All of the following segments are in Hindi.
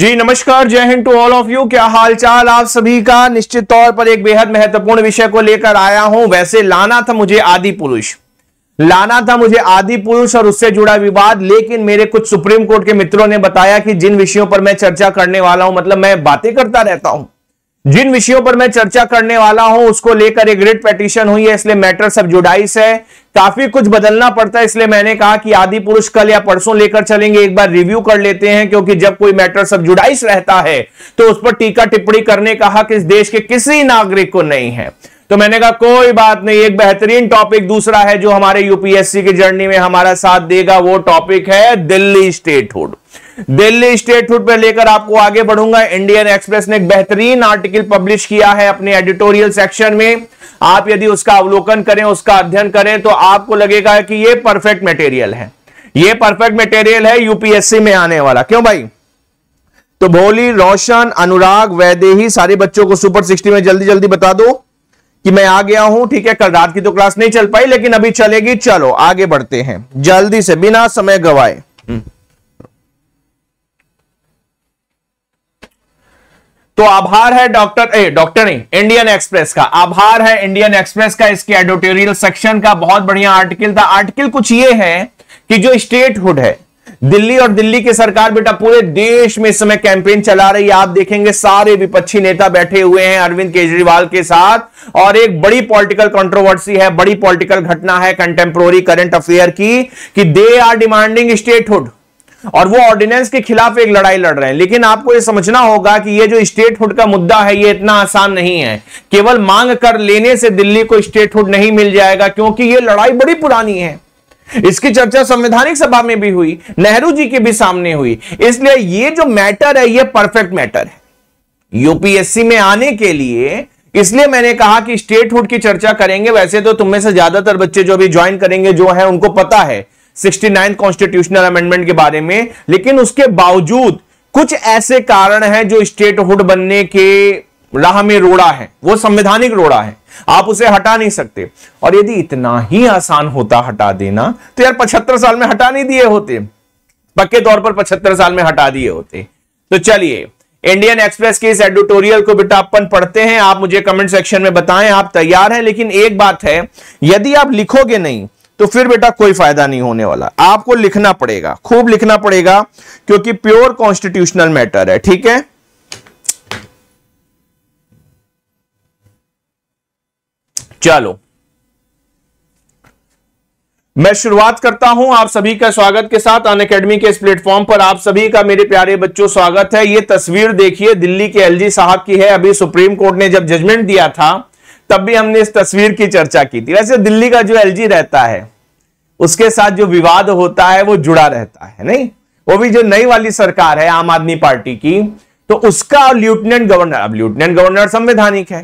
जी नमस्कार जय हिंद टू ऑल ऑफ यू क्या हालचाल आप सभी का निश्चित तौर पर एक बेहद महत्वपूर्ण विषय को लेकर आया हूं वैसे लाना था मुझे आदि पुरुष लाना था मुझे आदि पुरुष और उससे जुड़ा विवाद लेकिन मेरे कुछ सुप्रीम कोर्ट के मित्रों ने बताया कि जिन विषयों पर मैं चर्चा करने वाला हूं मतलब मैं बातें करता रहता हूं जिन विषयों पर मैं चर्चा करने वाला हूं उसको लेकर एक ग्रेट पेटिशन हुई है इसलिए मैटर सब जुडाइस है काफी कुछ बदलना पड़ता है इसलिए मैंने कहा कि आदि पुरुष कल या परसों लेकर चलेंगे एक बार रिव्यू कर लेते हैं क्योंकि जब कोई मैटर सब जुडाइस रहता है तो उस पर टीका टिप्पणी करने का हक इस देश के किसी नागरिक को नहीं है तो मैंने कहा कोई बात नहीं एक बेहतरीन टॉपिक दूसरा है जो हमारे यूपीएससी की जर्नी में हमारा साथ देगा वो टॉपिक है दिल्ली स्टेट हुड दिल्ली फूड पर लेकर आपको आगे बढ़ूंगा इंडियन एक्सप्रेस ने एक बेहतरीन आर्टिकल पब्लिश किया है अपने एडिटोरियल सेक्शन में आप यदि उसका अवलोकन करें उसका अध्ययन करें तो आपको लगेगा कि यह परफेक्ट मेटेरियल है यह परफेक्ट मेटेरियल है यूपीएससी में आने वाला क्यों भाई तो भोली रोशन अनुराग वैदेही सारे बच्चों को सुपर सिक्सटी में जल्दी जल्दी बता दो कि मैं आ गया हूं ठीक है कल रात की तो क्लास नहीं चल पाई लेकिन अभी चलेगी चलो आगे बढ़ते हैं जल्दी से बिना समय गवाए हम्म। तो आभार है डॉक्टर ए डॉक्टर नहीं इंडियन एक्सप्रेस का आभार है इंडियन एक्सप्रेस का इसके एडिटोरियल सेक्शन का बहुत बढ़िया आर्टिकल था आर्टिकल कुछ ये है कि जो स्टेटहुड है दिल्ली और दिल्ली की सरकार बेटा पूरे देश में इस समय कैंपेन चला रही है आप देखेंगे सारे विपक्षी नेता बैठे हुए हैं अरविंद केजरीवाल के साथ और एक बड़ी पॉलिटिकल कंट्रोवर्सी है बड़ी पॉलिटिकल घटना है कंटेम्प्रोरी करंट अफेयर की कि दे आर डिमांडिंग स्टेटहुड और वो ऑर्डिनेंस के खिलाफ एक लड़ाई लड़ रहे हैं लेकिन आपको ये समझना होगा कि ये जो स्टेटहुड का मुद्दा है ये इतना आसान नहीं है केवल मांग कर लेने से दिल्ली को स्टेटहुड नहीं मिल जाएगा क्योंकि ये लड़ाई बड़ी पुरानी है इसकी चर्चा संवैधानिक सभा में भी हुई नेहरू जी के भी सामने हुई इसलिए ये जो मैटर है ये परफेक्ट मैटर है यूपीएससी में आने के लिए इसलिए मैंने कहा कि स्टेटहुड की चर्चा करेंगे वैसे तो तुम में से ज्यादातर बच्चे जो अभी ज्वाइन करेंगे जो है उनको पता है सिक्सटी नाइन कॉन्स्टिट्यूशनल अमेंडमेंट के बारे में लेकिन उसके बावजूद कुछ ऐसे कारण हैं जो स्टेटहुड बनने के राह में रोड़ा है वो संवैधानिक रोड़ा है आप उसे हटा नहीं सकते और यदि इतना ही आसान होता हटा देना तो यार पचहत्तर साल में हटा नहीं दिए होते पक्के तौर पर पचहत्तर साल में हटा दिए होते तो चलिए इंडियन एक्सप्रेस के इस एडिटोरियल को बेटा अपन पढ़ते हैं आप मुझे कमेंट सेक्शन में बताएं आप तैयार हैं लेकिन एक बात है यदि आप लिखोगे नहीं तो फिर बेटा कोई फायदा नहीं होने वाला आपको लिखना पड़ेगा खूब लिखना पड़ेगा क्योंकि प्योर कॉन्स्टिट्यूशनल मैटर है ठीक है चलो मैं शुरुआत करता हूं आप सभी का स्वागत के साथ अन अकेडमी के इस प्लेटफॉर्म पर आप सभी का मेरे प्यारे बच्चों स्वागत है ये तस्वीर देखिए दिल्ली के एलजी साहब की है अभी सुप्रीम कोर्ट ने जब जजमेंट दिया था तब भी हमने इस तस्वीर की चर्चा की थी वैसे दिल्ली का जो एलजी रहता है उसके साथ जो विवाद होता है वो जुड़ा रहता है नहीं वो भी जो नई वाली सरकार है आम आदमी पार्टी की तो उसका लेफ्टिनेंट गवर्नर अब लेफ्टिनेंट गवर्नर संवैधानिक है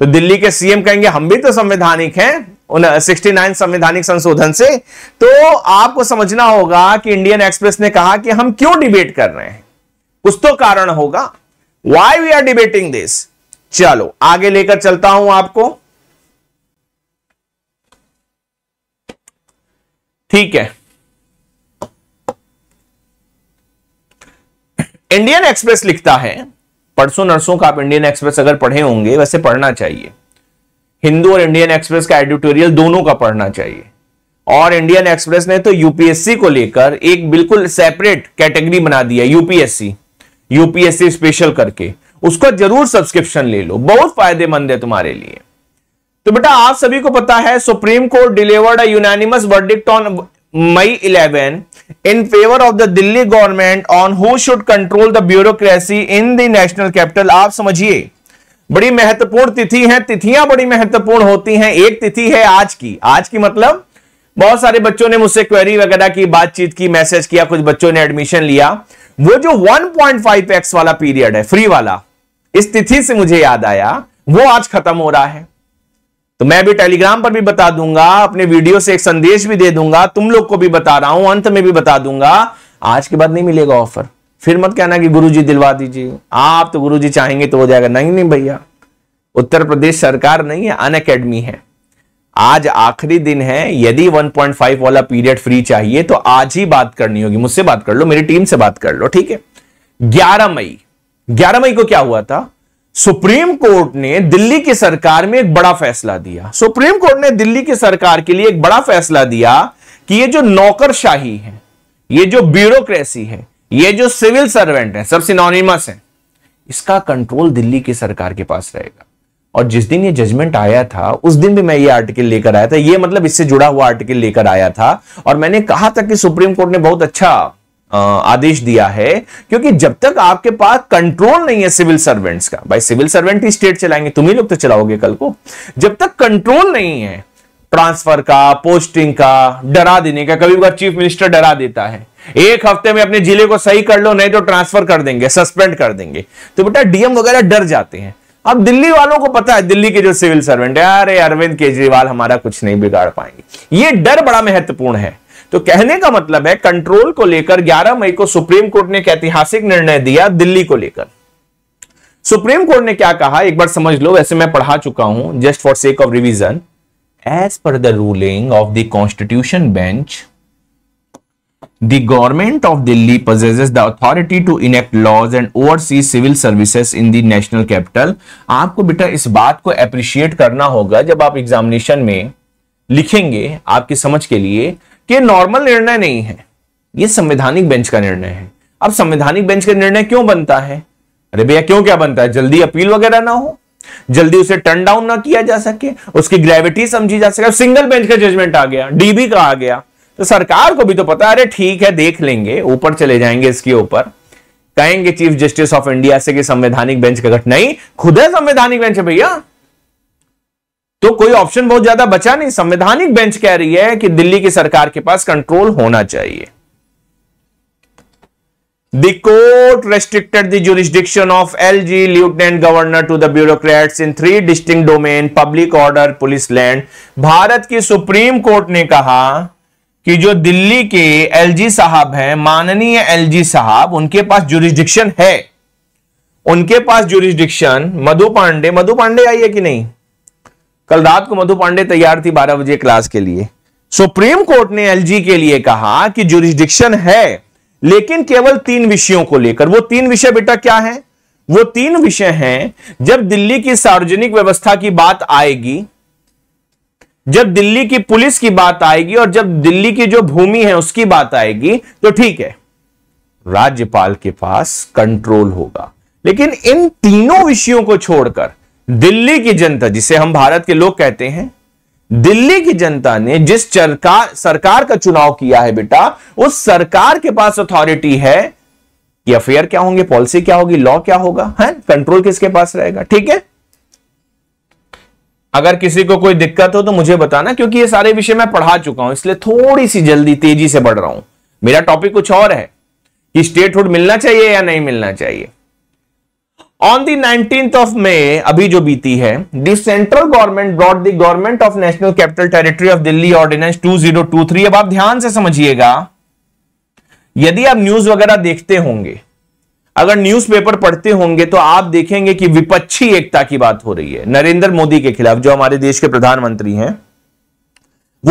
तो दिल्ली के सीएम कहेंगे हम भी तो संवैधानिक हैं सिक्सटी नाइन संवैधानिक संशोधन से तो आपको समझना होगा कि इंडियन एक्सप्रेस ने कहा कि हम क्यों डिबेट कर रहे हैं कुछ तो कारण होगा why we are debating this चलो आगे लेकर चलता हूं आपको ठीक है इंडियन एक्सप्रेस लिखता है परसों नरसों का आप इंडियन एक्सप्रेस अगर पढ़े होंगे वैसे पढ़ना चाहिए हिंदू और इंडियन एक्सप्रेस का एडिटोरियल दोनों का पढ़ना चाहिए और इंडियन एक्सप्रेस ने तो यूपीएससी को लेकर एक बिल्कुल सेपरेट कैटेगरी बना दिया यूपीएससी यूपीएससी स्पेशल करके उसका जरूर सब्सक्रिप्शन ले लो बहुत फायदेमंद है तुम्हारे लिए तो बेटा आप सभी को पता है supreme court delivered unanimous verdict on May 11 in favour of the Delhi government on who should control the bureaucracy in the national capital आप समझिए बड़ी महत्वपूर्ण तिथि है तिथियां बड़ी महत्वपूर्ण होती हैं एक तिथि है आज की आज की मतलब बहुत सारे बच्चों ने मुझसे क्वेरी वगैरह की बातचीत की मैसेज किया कुछ बच्चों ने एडमिशन लिया वो जो 1.5x वाला पीरियड है फ्री वाला इस तिथि से मुझे याद आया वो आज खत्म हो रहा है तो मैं भी टेलीग्राम पर भी बता दूंगा अपने वीडियो से एक संदेश भी दे दूंगा तुम लोग को भी बता रहा हूं अंत में भी बता दूंगा आज के बाद नहीं मिलेगा ऑफर फिर मत कहना कि गुरुजी दिलवा दीजिए आप तो गुरुजी चाहेंगे तो हो जाएगा नहीं नहीं भैया उत्तर प्रदेश सरकार नहीं है अन अकेडमी है आज आखिरी दिन है यदि 1.5 वाला पीरियड फ्री चाहिए तो आज ही बात करनी होगी मुझसे बात कर लो मेरी टीम से बात कर लो ठीक है 11 मई 11 मई को क्या हुआ था सुप्रीम कोर्ट ने दिल्ली की सरकार में एक बड़ा फैसला दिया सुप्रीम कोर्ट ने दिल्ली की सरकार के लिए एक बड़ा फैसला दिया कि ये जो नौकरशाही है ये जो ब्यूरोक्रेसी है ये जो सिविल सर्वेंट है सबसे नॉनिमस है इसका कंट्रोल दिल्ली की सरकार के पास रहेगा और जिस दिन ये जजमेंट आया था उस दिन भी मैं ये आर्टिकल लेकर आया था ये मतलब इससे जुड़ा हुआ आर्टिकल लेकर आया था और मैंने कहा था कि सुप्रीम कोर्ट ने बहुत अच्छा आदेश दिया है क्योंकि जब तक आपके पास कंट्रोल नहीं है सिविल सर्वेंट्स का भाई सिविल सर्वेंट ही स्टेट चलाएंगे तुम ही लोग तो चलाओगे कल को जब तक कंट्रोल नहीं है ट्रांसफर का पोस्टिंग का डरा देने का कभी कभी चीफ मिनिस्टर डरा देता है एक हफ्ते में अपने जिले को सही कर लो नहीं तो ट्रांसफर कर देंगे सस्पेंड कर देंगे तो बेटा डीएम वगैरह डर जाते हैं अब दिल्ली वालों को पता है दिल्ली के जो सिविल सर्वेंट है अरे अरविंद केजरीवाल हमारा कुछ नहीं बिगाड़ पाएंगे ये डर बड़ा महत्वपूर्ण है तो कहने का मतलब है कंट्रोल को लेकर 11 मई को सुप्रीम कोर्ट ने एक ऐतिहासिक निर्णय दिया दिल्ली को लेकर सुप्रीम कोर्ट ने क्या कहा एक बार समझ लो वैसे मैं पढ़ा चुका हूं just for sake of revision as per the ruling of the constitution bench The of Delhi possesses possesses the authority to enact laws and oversee civil services in the national capital आपको बेटा इस बात को अप्रिशिएट करना होगा जब आप एग्जामिनेशन में लिखेंगे आपकी समझ के लिए कि नॉर्मल निर्णय नहीं है ये संवैधानिक बेंच का निर्णय है अब संवैधानिक बेंच का निर्णय क्यों बनता है अरे भैया क्यों क्या बनता है जल्दी अपील वगैरह ना हो जल्दी उसे टर्न डाउन ना किया जा सके उसकी ग्रेविटी समझी जा सके सिंगल बेंच का जजमेंट आ गया डीबी का आ गया तो सरकार को भी तो पता अरे ठीक है देख लेंगे ऊपर चले जाएंगे इसके ऊपर कहेंगे चीफ जस्टिस ऑफ इंडिया से कि संवैधानिक बेंच का गठन नहीं खुद है संवैधानिक बेंच है भैया तो कोई ऑप्शन बहुत ज्यादा बचा नहीं संवैधानिक बेंच कह रही है कि दिल्ली की सरकार के पास कंट्रोल होना चाहिए the court restricted jurisdiction of L G lieutenant governor to the bureaucrats in three distinct domain public order police land Bharat की सुप्रीम कोर्ट ने कहा कि जो दिल्ली के एलजी साहब हैं माननीय एलजी साहब उनके पास जुरिस्डिक्शन है उनके पास जुरिस्डिक्शन मधु पांडे मधु पांडे आई है कि नहीं कल रात को मधु पांडे तैयार थी बारह बजे क्लास के लिए सुप्रीम कोर्ट ने एलजी के लिए कहा कि जुरिस्डिक्शन है लेकिन केवल तीन विषयों को लेकर वो तीन विषय बेटा क्या है वो तीन विषय हैं जब दिल्ली की सार्वजनिक व्यवस्था की बात आएगी जब दिल्ली की पुलिस की बात आएगी और जब दिल्ली की जो भूमि है उसकी बात आएगी तो ठीक है राज्यपाल के पास कंट्रोल होगा लेकिन इन तीनों विषयों को छोड़कर दिल्ली की जनता जिसे हम भारत के लोग कहते हैं दिल्ली की जनता ने जिस सरकार सरकार का चुनाव किया है बेटा उस सरकार के पास अथॉरिटी है कि अफेयर क्या होंगे पॉलिसी क्या होगी लॉ क्या होगा है कंट्रोल किसके पास रहेगा ठीक है अगर किसी को कोई दिक्कत हो तो मुझे बताना क्योंकि ये सारे विषय मैं पढ़ा चुका हूं इसलिए थोड़ी सी जल्दी तेजी से बढ़ रहा हूं मेरा टॉपिक कुछ और है कि स्टेटहुड मिलना चाहिए या नहीं मिलना चाहिए on the nineteen of May अभी जो बीती है the central government brought the government of national capital territory of Delhi ordinance 2023 अब आप ध्यान से समझिएगा यदि आप न्यूज वगैरह देखते होंगे अगर न्यूज़पेपर पढ़ते होंगे तो आप देखेंगे कि विपक्षी एकता की बात हो रही है नरेंद्र मोदी के खिलाफ जो हमारे देश के प्रधानमंत्री हैं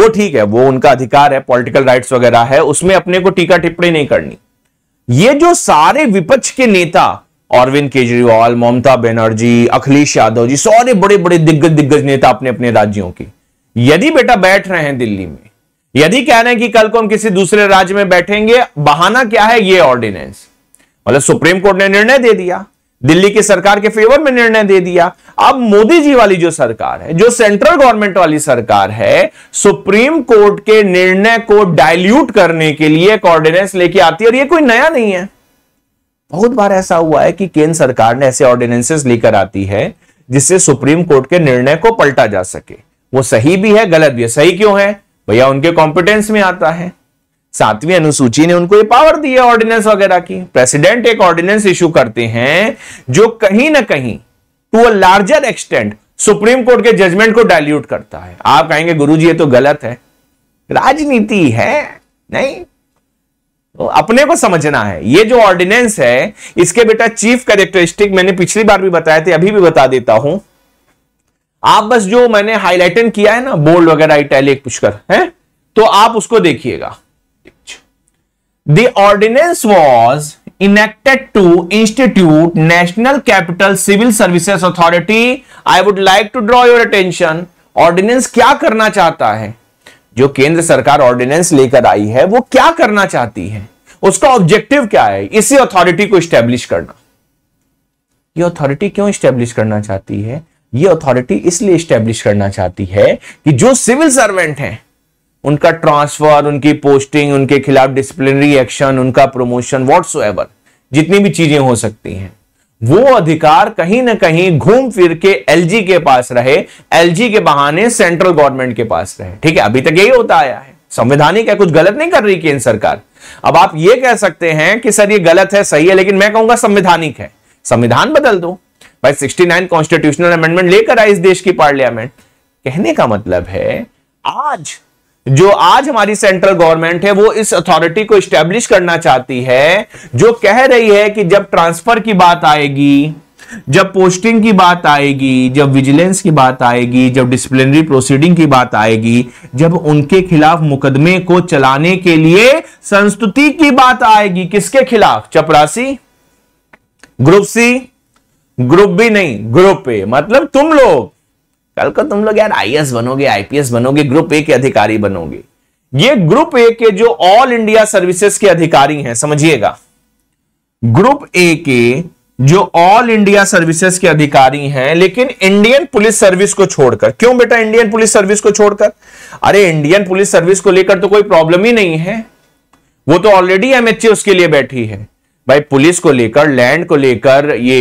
वो ठीक है वो उनका अधिकार है पॉलिटिकल राइट्स वगैरह है उसमें अपने को टीका टिप्पणी नहीं करनी ये जो सारे विपक्ष के नेता अरविंद केजरीवाल ममता बनर्जी अखिलेश यादव जी सारे बड़े बड़े दिग्गज दिग्गज नेता अपने अपने राज्यों के यदि बेटा बैठ रहे हैं दिल्ली में यदि कह रहे हैं कि कल को हम किसी दूसरे राज्य में बैठेंगे बहाना क्या है ये ऑर्डिनेंस मतलब सुप्रीम कोर्ट ने निर्णय दे दिया दिल्ली की सरकार के फेवर में निर्णय दे दिया अब मोदी जी वाली जो सरकार है जो सेंट्रल गवर्नमेंट वाली सरकार है सुप्रीम कोर्ट के निर्णय को डायल्यूट करने के लिए एक ऑर्डिनेंस लेके आती है और ये कोई नया नहीं है बहुत बार ऐसा हुआ है कि केंद्र सरकार ने ऐसे ऑर्डिनेंसेस लेकर आती है जिससे सुप्रीम कोर्ट के निर्णय को पलटा जा सके वो सही भी है गलत भी है सही क्यों है भैया उनके कॉम्पिटेंस में आता है सातवीं अनुसूची ने उनको ये पावर दी है ऑर्डिनेंस वगैरह की प्रेसिडेंट एक ऑर्डिनेंस इश्यू करते हैं जो कहीं ना कहीं to a larger extent supreme court के जजमेंट को डायल्यूट करता है आप कहेंगे जी ये तो गलत है राजनीति है नहीं तो अपने को समझना है ये जो ऑर्डिनेंस है इसके बेटा चीफ कैरेक्टरिस्टिक मैंने पिछली बार भी बताए थे अभी भी बता देता हूं आप बस जो मैंने हाईलाइटन किया है ना बोल्ड वगैरह इटैलिक पुष्कर है तो आप उसको देखिएगा the ordinance was enacted to institute national capital civil services authority I would like to draw your attention ordinance क्या करना चाहता है जो केंद्र सरकार ऑर्डिनेंस लेकर आई है वो क्या करना चाहती है उसका ऑब्जेक्टिव क्या है इसी अथॉरिटी को स्टैब्लिश करना ये अथॉरिटी क्यों स्टैब्लिश करना चाहती है ये अथॉरिटी इसलिए स्टैब्लिश करना चाहती है कि जो सिविल सर्वेंट हैं उनका ट्रांसफर उनकी पोस्टिंग उनके खिलाफ डिसिप्लिनरी एक्शन उनका प्रमोशन व्हाट्सो जितनी भी चीजें हो सकती हैं वो अधिकार कहीं ना कहीं घूम फिर के एलजी के पास रहे एलजी के बहाने सेंट्रल गवर्नमेंट के पास रहे ठीक है अभी तक यही होता आया है संवैधानिक है कुछ गलत नहीं कर रही केंद्र सरकार अब आप यह कह सकते हैं कि सर ये गलत है सही है लेकिन मैं कहूंगा संवैधानिक है संविधान बदल दो भाई सिक्सटी नाइन कॉन्स्टिट्यूशनल अमेंडमेंट लेकर आए इस देश की पार्लियामेंट कहने का मतलब है आज जो आज हमारी सेंट्रल गवर्नमेंट है वो इस अथॉरिटी को स्टैब्लिश करना चाहती है जो कह रही है कि जब ट्रांसफर की बात आएगी जब पोस्टिंग की बात आएगी जब विजिलेंस की बात आएगी जब डिसिप्लिनरी प्रोसीडिंग की बात आएगी जब उनके खिलाफ मुकदमे को चलाने के लिए संस्तुति की बात आएगी किसके खिलाफ चपरासी ग्रुप सी ग्रुप भी नहीं ग्रुप ए मतलब तुम लोग कल को तुम लोग यार आईएएस बनोगे आईपीएस बनोगे ग्रुप ए के अधिकारी बनोगे ये ग्रुप ए के जो ऑल इंडिया सर्विसेज के अधिकारी हैं समझिएगा ग्रुप ए के जो ऑल इंडिया सर्विसेज के अधिकारी हैं लेकिन इंडियन पुलिस सर्विस को छोड़कर क्यों बेटा इंडियन पुलिस सर्विस को छोड़कर अरे इंडियन पुलिस सर्विस को लेकर तो कोई प्रॉब्लम ही नहीं है वो तो ऑलरेडी एमएचए उसके लिए बैठी है भाई पुलिस को लेकर लैंड को लेकर ये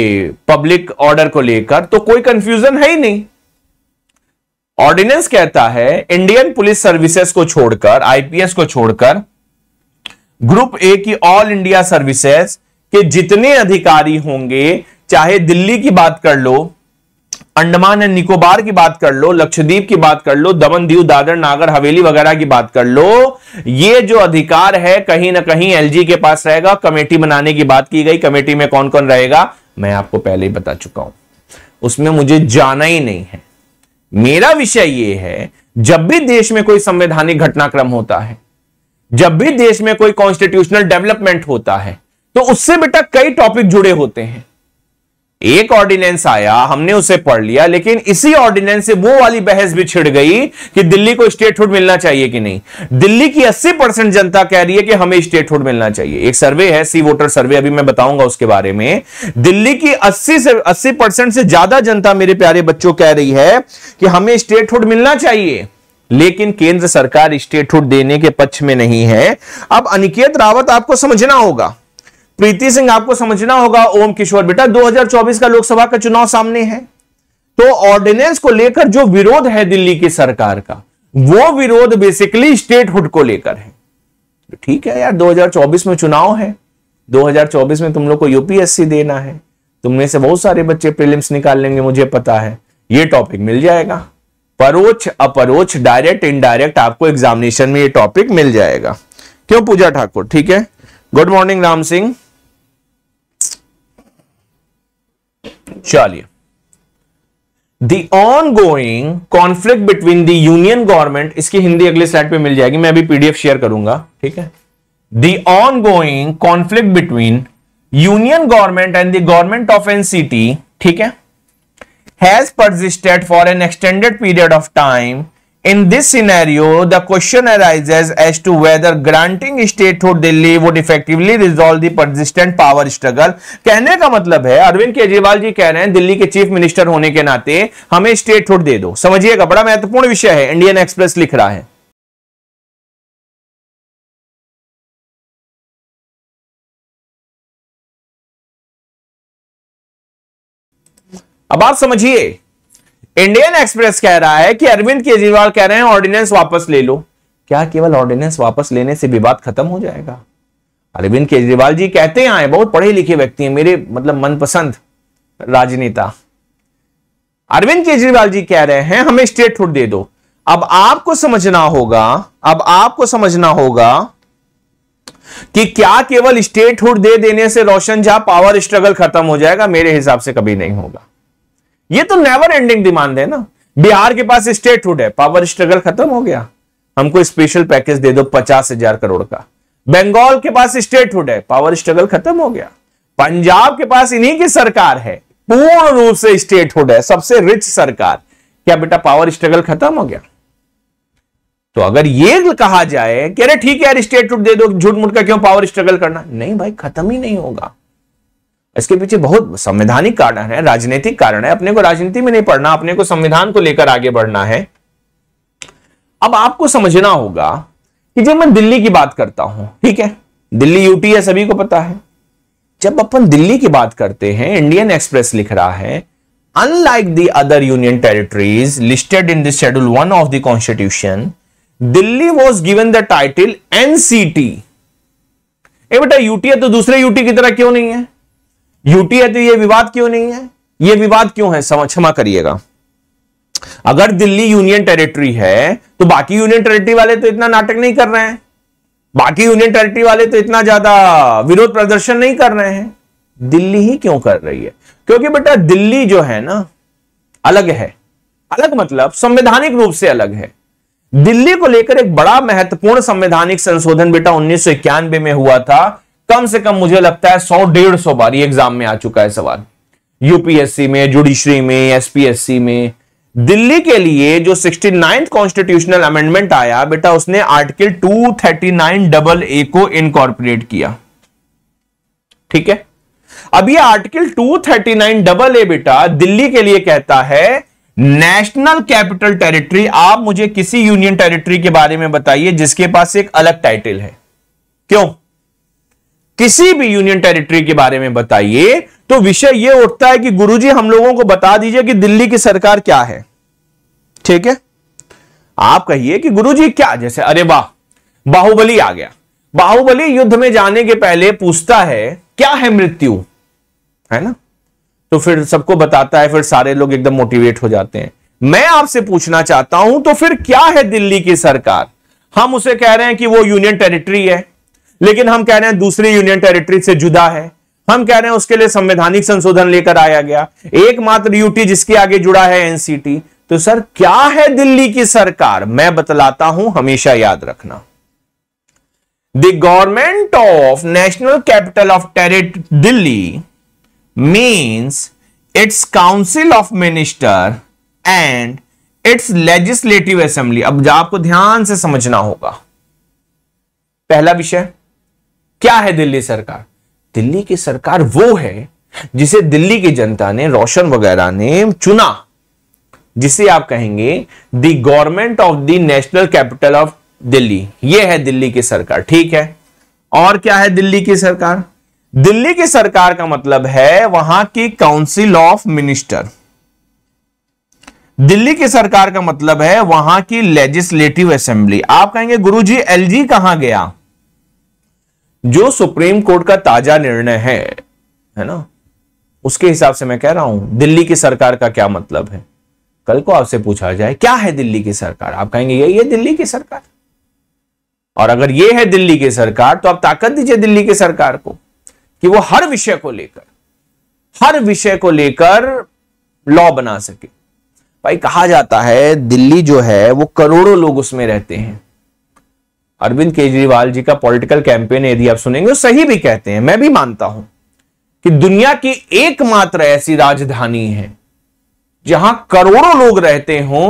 पब्लिक ऑर्डर को लेकर तो कोई कंफ्यूजन है ही नहीं ऑर्डिनेंस कहता है इंडियन पुलिस सर्विसेज को छोड़कर आईपीएस को छोड़कर ग्रुप ए की ऑल इंडिया सर्विसेज के जितने अधिकारी होंगे चाहे दिल्ली की बात कर लो अंडमान एंड निकोबार की बात कर लो लक्षद्वीप की बात कर लो दमन दीव दादर नागर हवेली वगैरह की बात कर लो ये जो अधिकार है कहीं ना कहीं एलजी के पास रहेगा कमेटी बनाने की बात की गई कमेटी में कौन कौन रहेगा मैं आपको पहले ही बता चुका हूं उसमें मुझे जाना ही नहीं है मेरा विषय यह है जब भी देश में कोई संवैधानिक घटनाक्रम होता है जब भी देश में कोई कॉन्स्टिट्यूशनल डेवलपमेंट होता है तो उससे बेटा कई टॉपिक जुड़े होते हैं एक ऑर्डिनेंस आया हमने उसे पढ़ लिया लेकिन इसी ऑर्डिनेंस से वो वाली बहस भी छिड़ गई कि दिल्ली को स्टेटहुड मिलना चाहिए कि नहीं दिल्ली की 80 परसेंट जनता कह रही है कि हमें स्टेटहुड मिलना चाहिए एक सर्वे है सी वोटर सर्वे अभी मैं बताऊंगा उसके बारे में दिल्ली की अस्सी से अस्सी परसेंट से ज्यादा जनता मेरे प्यारे बच्चों कह रही है कि हमें स्टेटहुड मिलना चाहिए लेकिन केंद्र सरकार स्टेटहुड देने के पक्ष में नहीं है अब अनिकेत रावत आपको समझना होगा प्रीति सिंह आपको समझना होगा ओम किशोर बेटा 2024 का लोकसभा का चुनाव सामने है तो ऑर्डिनेंस को लेकर जो विरोध है दिल्ली की सरकार का वो विरोध बेसिकली स्टेटहुड को लेकर है तो ठीक है यार 2024 में चुनाव है 2024 में तुम लोग को यूपीएससी देना है तुमने से बहुत सारे बच्चे प्रिलिम्स निकाल लेंगे मुझे पता है ये टॉपिक मिल जाएगा परोच अपरोच डायरेक्ट इनडायरेक्ट आपको एग्जामिनेशन में ये टॉपिक मिल जाएगा क्यों पूजा ठाकुर ठीक है गुड मॉर्निंग राम सिंह चलिए the ongoing conflict between the union government इसकी हिंदी अगले स्लाइड पे मिल जाएगी मैं अभी पीडीएफ शेयर करूंगा ठीक है the ongoing conflict between union government and the government of N NCT ठीक है has persisted for an extended period of time In this scenario, the question arises as to whether granting statehood Delhi would effectively resolve the persistent power struggle. कहने का मतलब है अरविंद केजरीवाल जी कह रहे हैं दिल्ली के चीफ मिनिस्टर होने के नाते हमें स्टेटहुड दे दो समझिएगा बड़ा महत्वपूर्ण विषय है इंडियन एक्सप्रेस लिख रहा है अब आप समझिए इंडियन एक्सप्रेस कह रहा है कि अरविंद केजरीवाल कह रहे हैं ऑर्डिनेंस वापस ले लो क्या केवल ऑर्डिनेंस वापस लेने से विवाद खत्म हो जाएगा अरविंद केजरीवाल जी कहते हैं आए बहुत पढ़े लिखे व्यक्ति हैं मेरे मतलब मनपसंद राजनेता अरविंद केजरीवाल जी कह रहे हैं हमें स्टेट फूड दे दो अब आपको समझना होगा अब आपको समझना होगा कि क्या केवल स्टेट फूड दे देने से रोशन झा पावर स्ट्रगल खत्म हो जाएगा मेरे हिसाब से कभी नहीं होगा ये तो नेवर एंडिंग डिमांड है ना बिहार के पास स्टेटहुड है पावर स्ट्रगल खत्म हो गया हमको स्पेशल पैकेज दे दो पचास हजार करोड़ का बंगाल के पास स्टेटहुड है पावर स्ट्रगल खत्म हो गया पंजाब के पास इन्हीं की सरकार है पूर्ण रूप से स्टेटहुड है सबसे रिच सरकार क्या बेटा पावर स्ट्रगल खत्म हो गया तो अगर ये कहा जाए कि अरे ठीक है यार स्टेटहुड दे दो झूठ मुठ का क्यों पावर स्ट्रगल करना नहीं भाई खत्म ही नहीं होगा इसके पीछे बहुत संवैधानिक कारण है राजनीतिक कारण है अपने को राजनीति में नहीं पढ़ना अपने को संविधान को लेकर आगे बढ़ना है अब आपको समझना होगा कि जब मैं दिल्ली की बात करता हूं ठीक है दिल्ली यूटी है सभी को पता है जब अपन दिल्ली की बात करते हैं इंडियन एक्सप्रेस लिख रहा है unlike the other union territories listed in दूल one of the constitution Delhi was given the title NCT बेटा यूटी है तो दूसरे यूटी की तरह क्यों नहीं है यूटी है तो ये विवाद क्यों नहीं है ये विवाद क्यों है समझ क्षमा करिएगा अगर दिल्ली यूनियन टेरिटरी है तो बाकी यूनियन टेरिटरी वाले तो इतना नाटक नहीं कर रहे हैं बाकी यूनियन टेरिटरी वाले तो इतना ज्यादा विरोध प्रदर्शन नहीं कर रहे हैं दिल्ली ही क्यों कर रही है क्योंकि बेटा दिल्ली जो है ना अलग है अलग मतलब संवैधानिक रूप से अलग है दिल्ली को लेकर एक बड़ा महत्वपूर्ण संवैधानिक संशोधन बेटा उन्नीस में हुआ था कम से कम मुझे लगता है सौ डेढ़ सौ बार ये एग्जाम में आ चुका है सवाल यूपीएससी में जुडिशरी में एसपीएससी में दिल्ली के लिए जो सिक्सटी नाइन्थ कॉन्स्टिट्यूशनल अमेंडमेंट आया बेटा उसने article two thirty nine double A को इनकॉर्पोरेट किया ठीक है अब ये article two thirty nine double A बेटा दिल्ली के लिए कहता है नेशनल कैपिटल टेरिटरी आप मुझे किसी यूनियन टेरिटरी के बारे में बताइए जिसके पास एक अलग टाइटल है क्यों किसी भी यूनियन टेरिटरी के बारे में बताइए तो विषय यह उठता है कि गुरुजी हम लोगों को बता दीजिए कि दिल्ली की सरकार क्या है ठीक है आप कहिए कि गुरुजी क्या जैसे अरे वाह बाहुबली आ गया बाहुबली युद्ध में जाने के पहले पूछता है क्या है मृत्यु है ना तो फिर सबको बताता है फिर सारे लोग एकदम मोटिवेट हो जाते हैं मैं आपसे पूछना चाहता हूं तो फिर क्या है दिल्ली की सरकार हम उसे कह रहे हैं कि वो यूनियन टेरिटरी है लेकिन हम कह रहे हैं दूसरी यूनियन टेरिटरी से जुदा है हम कह रहे हैं उसके लिए संवैधानिक संशोधन लेकर आया गया एकमात्र यूटी जिसके आगे जुड़ा है एनसीटी तो सर क्या है दिल्ली की सरकार मैं बतलाता हूं हमेशा याद रखना the government of national capital of territory Delhi means its council of minister and its legislative assembly अब आपको ध्यान से समझना होगा पहला विषय क्या है दिल्ली सरकार दिल्ली की सरकार वो है जिसे दिल्ली की जनता ने रोशन वगैरह ने चुना जिसे आप कहेंगे the government of the national capital of Delhi ये है दिल्ली की सरकार ठीक है और क्या है दिल्ली की सरकार दिल्ली की सरकार का मतलब है वहां की काउंसिल ऑफ मिनिस्टर दिल्ली की सरकार का मतलब है वहां की लेजिस्लेटिव असेंबली आप कहेंगे गुरुजी एलजी कहां गया जो सुप्रीम कोर्ट का ताजा निर्णय है है ना उसके हिसाब से मैं कह रहा हूं दिल्ली की सरकार का क्या मतलब है कल को आपसे पूछा जाए क्या है दिल्ली की सरकार आप कहेंगे ये ये दिल्ली की सरकार और अगर ये है दिल्ली की सरकार तो आप ताकत दीजिए दिल्ली की सरकार को कि वो हर विषय को लेकर हर विषय को लेकर लॉ बना सके भाई कहा जाता है दिल्ली जो है वो करोड़ों लोग उसमें रहते हैं अरविंद केजरीवाल जी का पॉलिटिकल कैंपेन यदि आप सुनेंगे सही भी कहते हैं मैं भी मानता हूं कि दुनिया की एकमात्र ऐसी राजधानी है जहां करोड़ों लोग रहते हो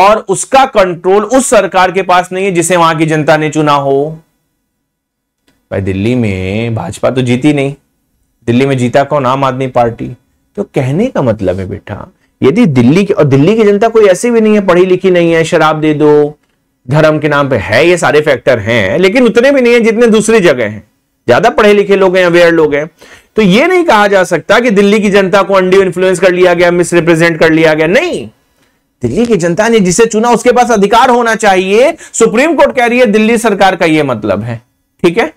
और उसका कंट्रोल उस सरकार के पास नहीं है जिसे वहां की जनता ने चुना हो भाई दिल्ली में भाजपा तो जीती नहीं दिल्ली में जीता कौन आम आदमी पार्टी तो कहने का मतलब है बेटा यदि दिल्ली की और दिल्ली की जनता कोई ऐसी भी नहीं है पढ़ी लिखी नहीं है शराब दे दो धर्म के नाम पे है ये सारे फैक्टर हैं लेकिन उतने भी नहीं है जितने दूसरी जगह हैं ज्यादा पढ़े लिखे लोग हैं अवेयर लोग हैं तो ये नहीं कहा जा सकता कि दिल्ली की जनता को अंडी इन्फ्लुएंस कर लिया गया मिसरिप्रेजेंट कर लिया गया नहीं दिल्ली की जनता ने जिसे चुना उसके पास अधिकार होना चाहिए सुप्रीम कोर्ट कह रही है दिल्ली सरकार का यह मतलब है ठीक है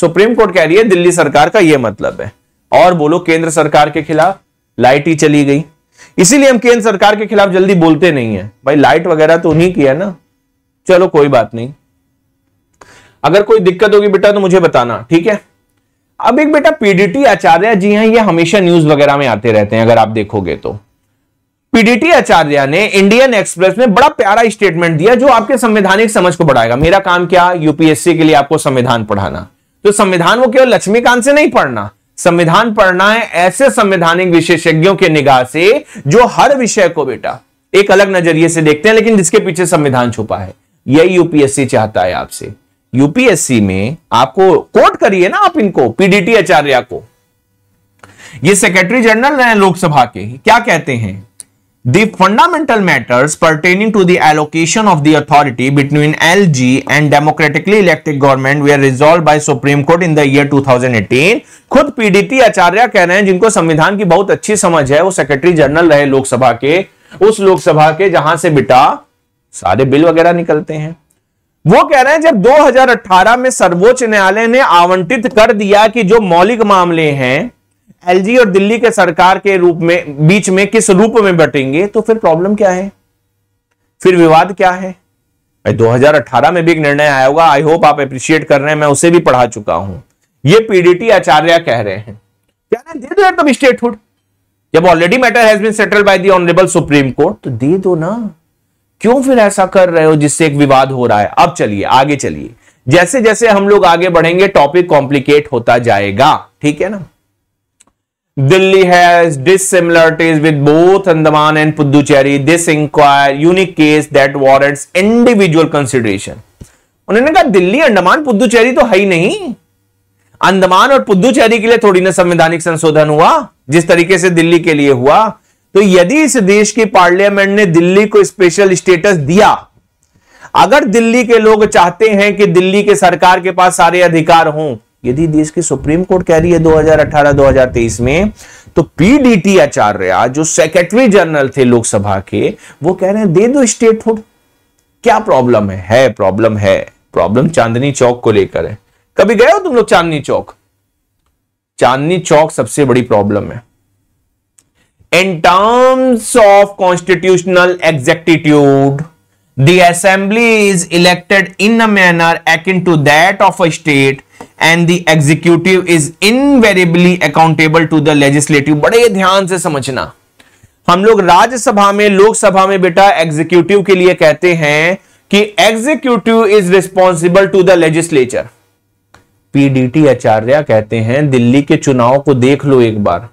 सुप्रीम कोर्ट कह रही है दिल्ली सरकार का यह मतलब है और बोलो केंद्र सरकार के खिलाफ लाइट ही चली गई इसीलिए हम केंद्र सरकार के खिलाफ जल्दी बोलते नहीं है भाई लाइट वगैरह तो उन्हीं की है ना चलो कोई बात नहीं अगर कोई दिक्कत होगी बेटा तो मुझे बताना ठीक है अब एक बेटा पीडीटी आचार्य जी हैं ये हमेशा न्यूज वगैरह में आते रहते हैं अगर आप देखोगे तो पीडीटी आचार्य ने इंडियन एक्सप्रेस में बड़ा प्यारा स्टेटमेंट दिया जो आपके संवैधानिक समझ को बढ़ाएगा मेरा काम क्या यूपीएससी के लिए आपको संविधान पढ़ाना तो संविधान वो केवल लक्ष्मीकांत से नहीं पढ़ना संविधान पढ़ना है ऐसे संवैधानिक विशेषज्ञों के निगाह से जो हर विषय को बेटा एक अलग नजरिए से देखते हैं लेकिन जिसके पीछे संविधान छुपा है यही यूपीएससी चाहता है आपसे यूपीएससी में आपको कोट करिए ना आप इनको पीडीटी आचार्य को ये सेक्रेटरी जनरल हैं लोकसभा के क्या कहते हैं the fundamental matters pertaining to the of the authority between L G and democratically elected government we are resolve by supreme court in the year 2018 खुद पीडीटी आचार्य कह रहे हैं जिनको संविधान की बहुत अच्छी समझ है वो सेक्रेटरी जनरल रहे लोकसभा के उस लोकसभा के जहां से बिटा सारे बिल वगैरह निकलते हैं वो कह रहे हैं जब 2018 में सर्वोच्च न्यायालय ने आवंटित कर दिया कि जो मौलिक मामले हैं एलजी और दिल्ली के सरकार के रूप में बीच में किस रूप में बटेंगे तो फिर प्रॉब्लम क्या है फिर विवाद क्या है भाई 2018 में भी एक निर्णय आया होगा आई होप आप अप्रिशिएट कर रहे हैं मैं उसे भी पढ़ा चुका हूं ये पीडीटी आचार्य कह रहे हैं क्या दे दो स्टेटहुड जब already matter has been settled by the honourable supreme court तो दे दो ना क्यों फिर ऐसा कर रहे हो जिससे एक विवाद हो रहा है अब चलिए आगे चलिए जैसे जैसे हम लोग आगे बढ़ेंगे टॉपिक कॉम्प्लिकेट होता जाएगा ठीक है ना Delhi has dissimilarities with both Andaman and Puducherry this inquire unique case that warrants individual consideration उन्होंने कहा दिल्ली अंडमान पुदुचेरी तो है ही नहीं अंडमान और पुदुचेरी के लिए थोड़ी ना संवैधानिक संशोधन हुआ जिस तरीके से दिल्ली के लिए हुआ तो यदि इस देश की पार्लियामेंट ने दिल्ली को स्पेशल स्टेटस दिया अगर दिल्ली के लोग चाहते हैं कि दिल्ली के सरकार के पास सारे अधिकार हों यदि देश की सुप्रीम कोर्ट कह रही है 2018-2023 में तो पीडीटी आचार्य जो सेक्रेटरी जनरल थे लोकसभा के वो कह रहे हैं दे दो स्टेटहुड क्या प्रॉब्लम है है प्रॉब्लम है प्रॉब्लम चांदनी चौक को लेकर है कभी गए हो तुम लोग चांदनी चौक चांदनी चौक सबसे बड़ी प्रॉब्लम है in terms of constitutional exactitude the assembly is elected in a manner akin to that of a state and the executive is invariably accountable to the legislative बड़े ध्यान से समझना हम लोग राज्यसभा में लोकसभा में बेटा एग्जीक्यूटिव के लिए कहते हैं कि executive is responsible to the legislature PDT Acharya कहते हैं दिल्ली के चुनाव को देख लो एक बार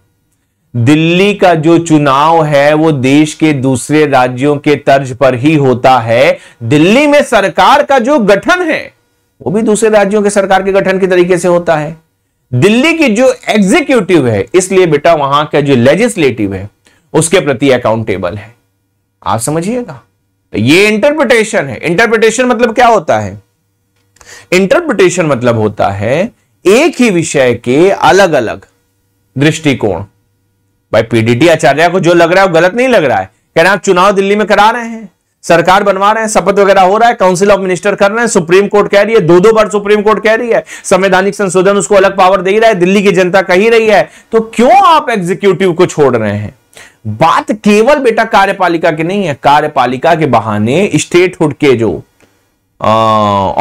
दिल्ली का जो चुनाव है वो देश के दूसरे राज्यों के तर्ज पर ही होता है दिल्ली में सरकार का जो गठन है वो भी दूसरे राज्यों के सरकार के गठन के तरीके से होता है दिल्ली की जो एग्जीक्यूटिव है इसलिए बेटा वहां का जो लेजिस्लेटिव है उसके प्रति अकाउंटेबल है आप समझिएगा तो ये इंटरप्रिटेशन है इंटरप्रिटेशन मतलब क्या होता है इंटरप्रिटेशन मतलब होता है एक ही विषय के अलग अलग दृष्टिकोण भाई पीडीटी आचार्य को जो लग रहा है वो गलत नहीं लग रहा है कह रहे हैं आप चुनाव दिल्ली में करा रहे हैं सरकार बनवा रहे हैं शपथ वगैरह हो रहा है काउंसिल ऑफ मिनिस्टर कर रहे हैं सुप्रीम कोर्ट कह रही है दो दो बार सुप्रीम कोर्ट कह रही है संवैधानिक संशोधन उसको अलग पावर दे रहा है दिल्ली की जनता कह ही रही है तो क्यों आप एग्जीक्यूटिव को छोड़ रहे हैं बात केवल बेटा कार्यपालिका की नहीं है कार्यपालिका के बहाने स्टेटहुड के जो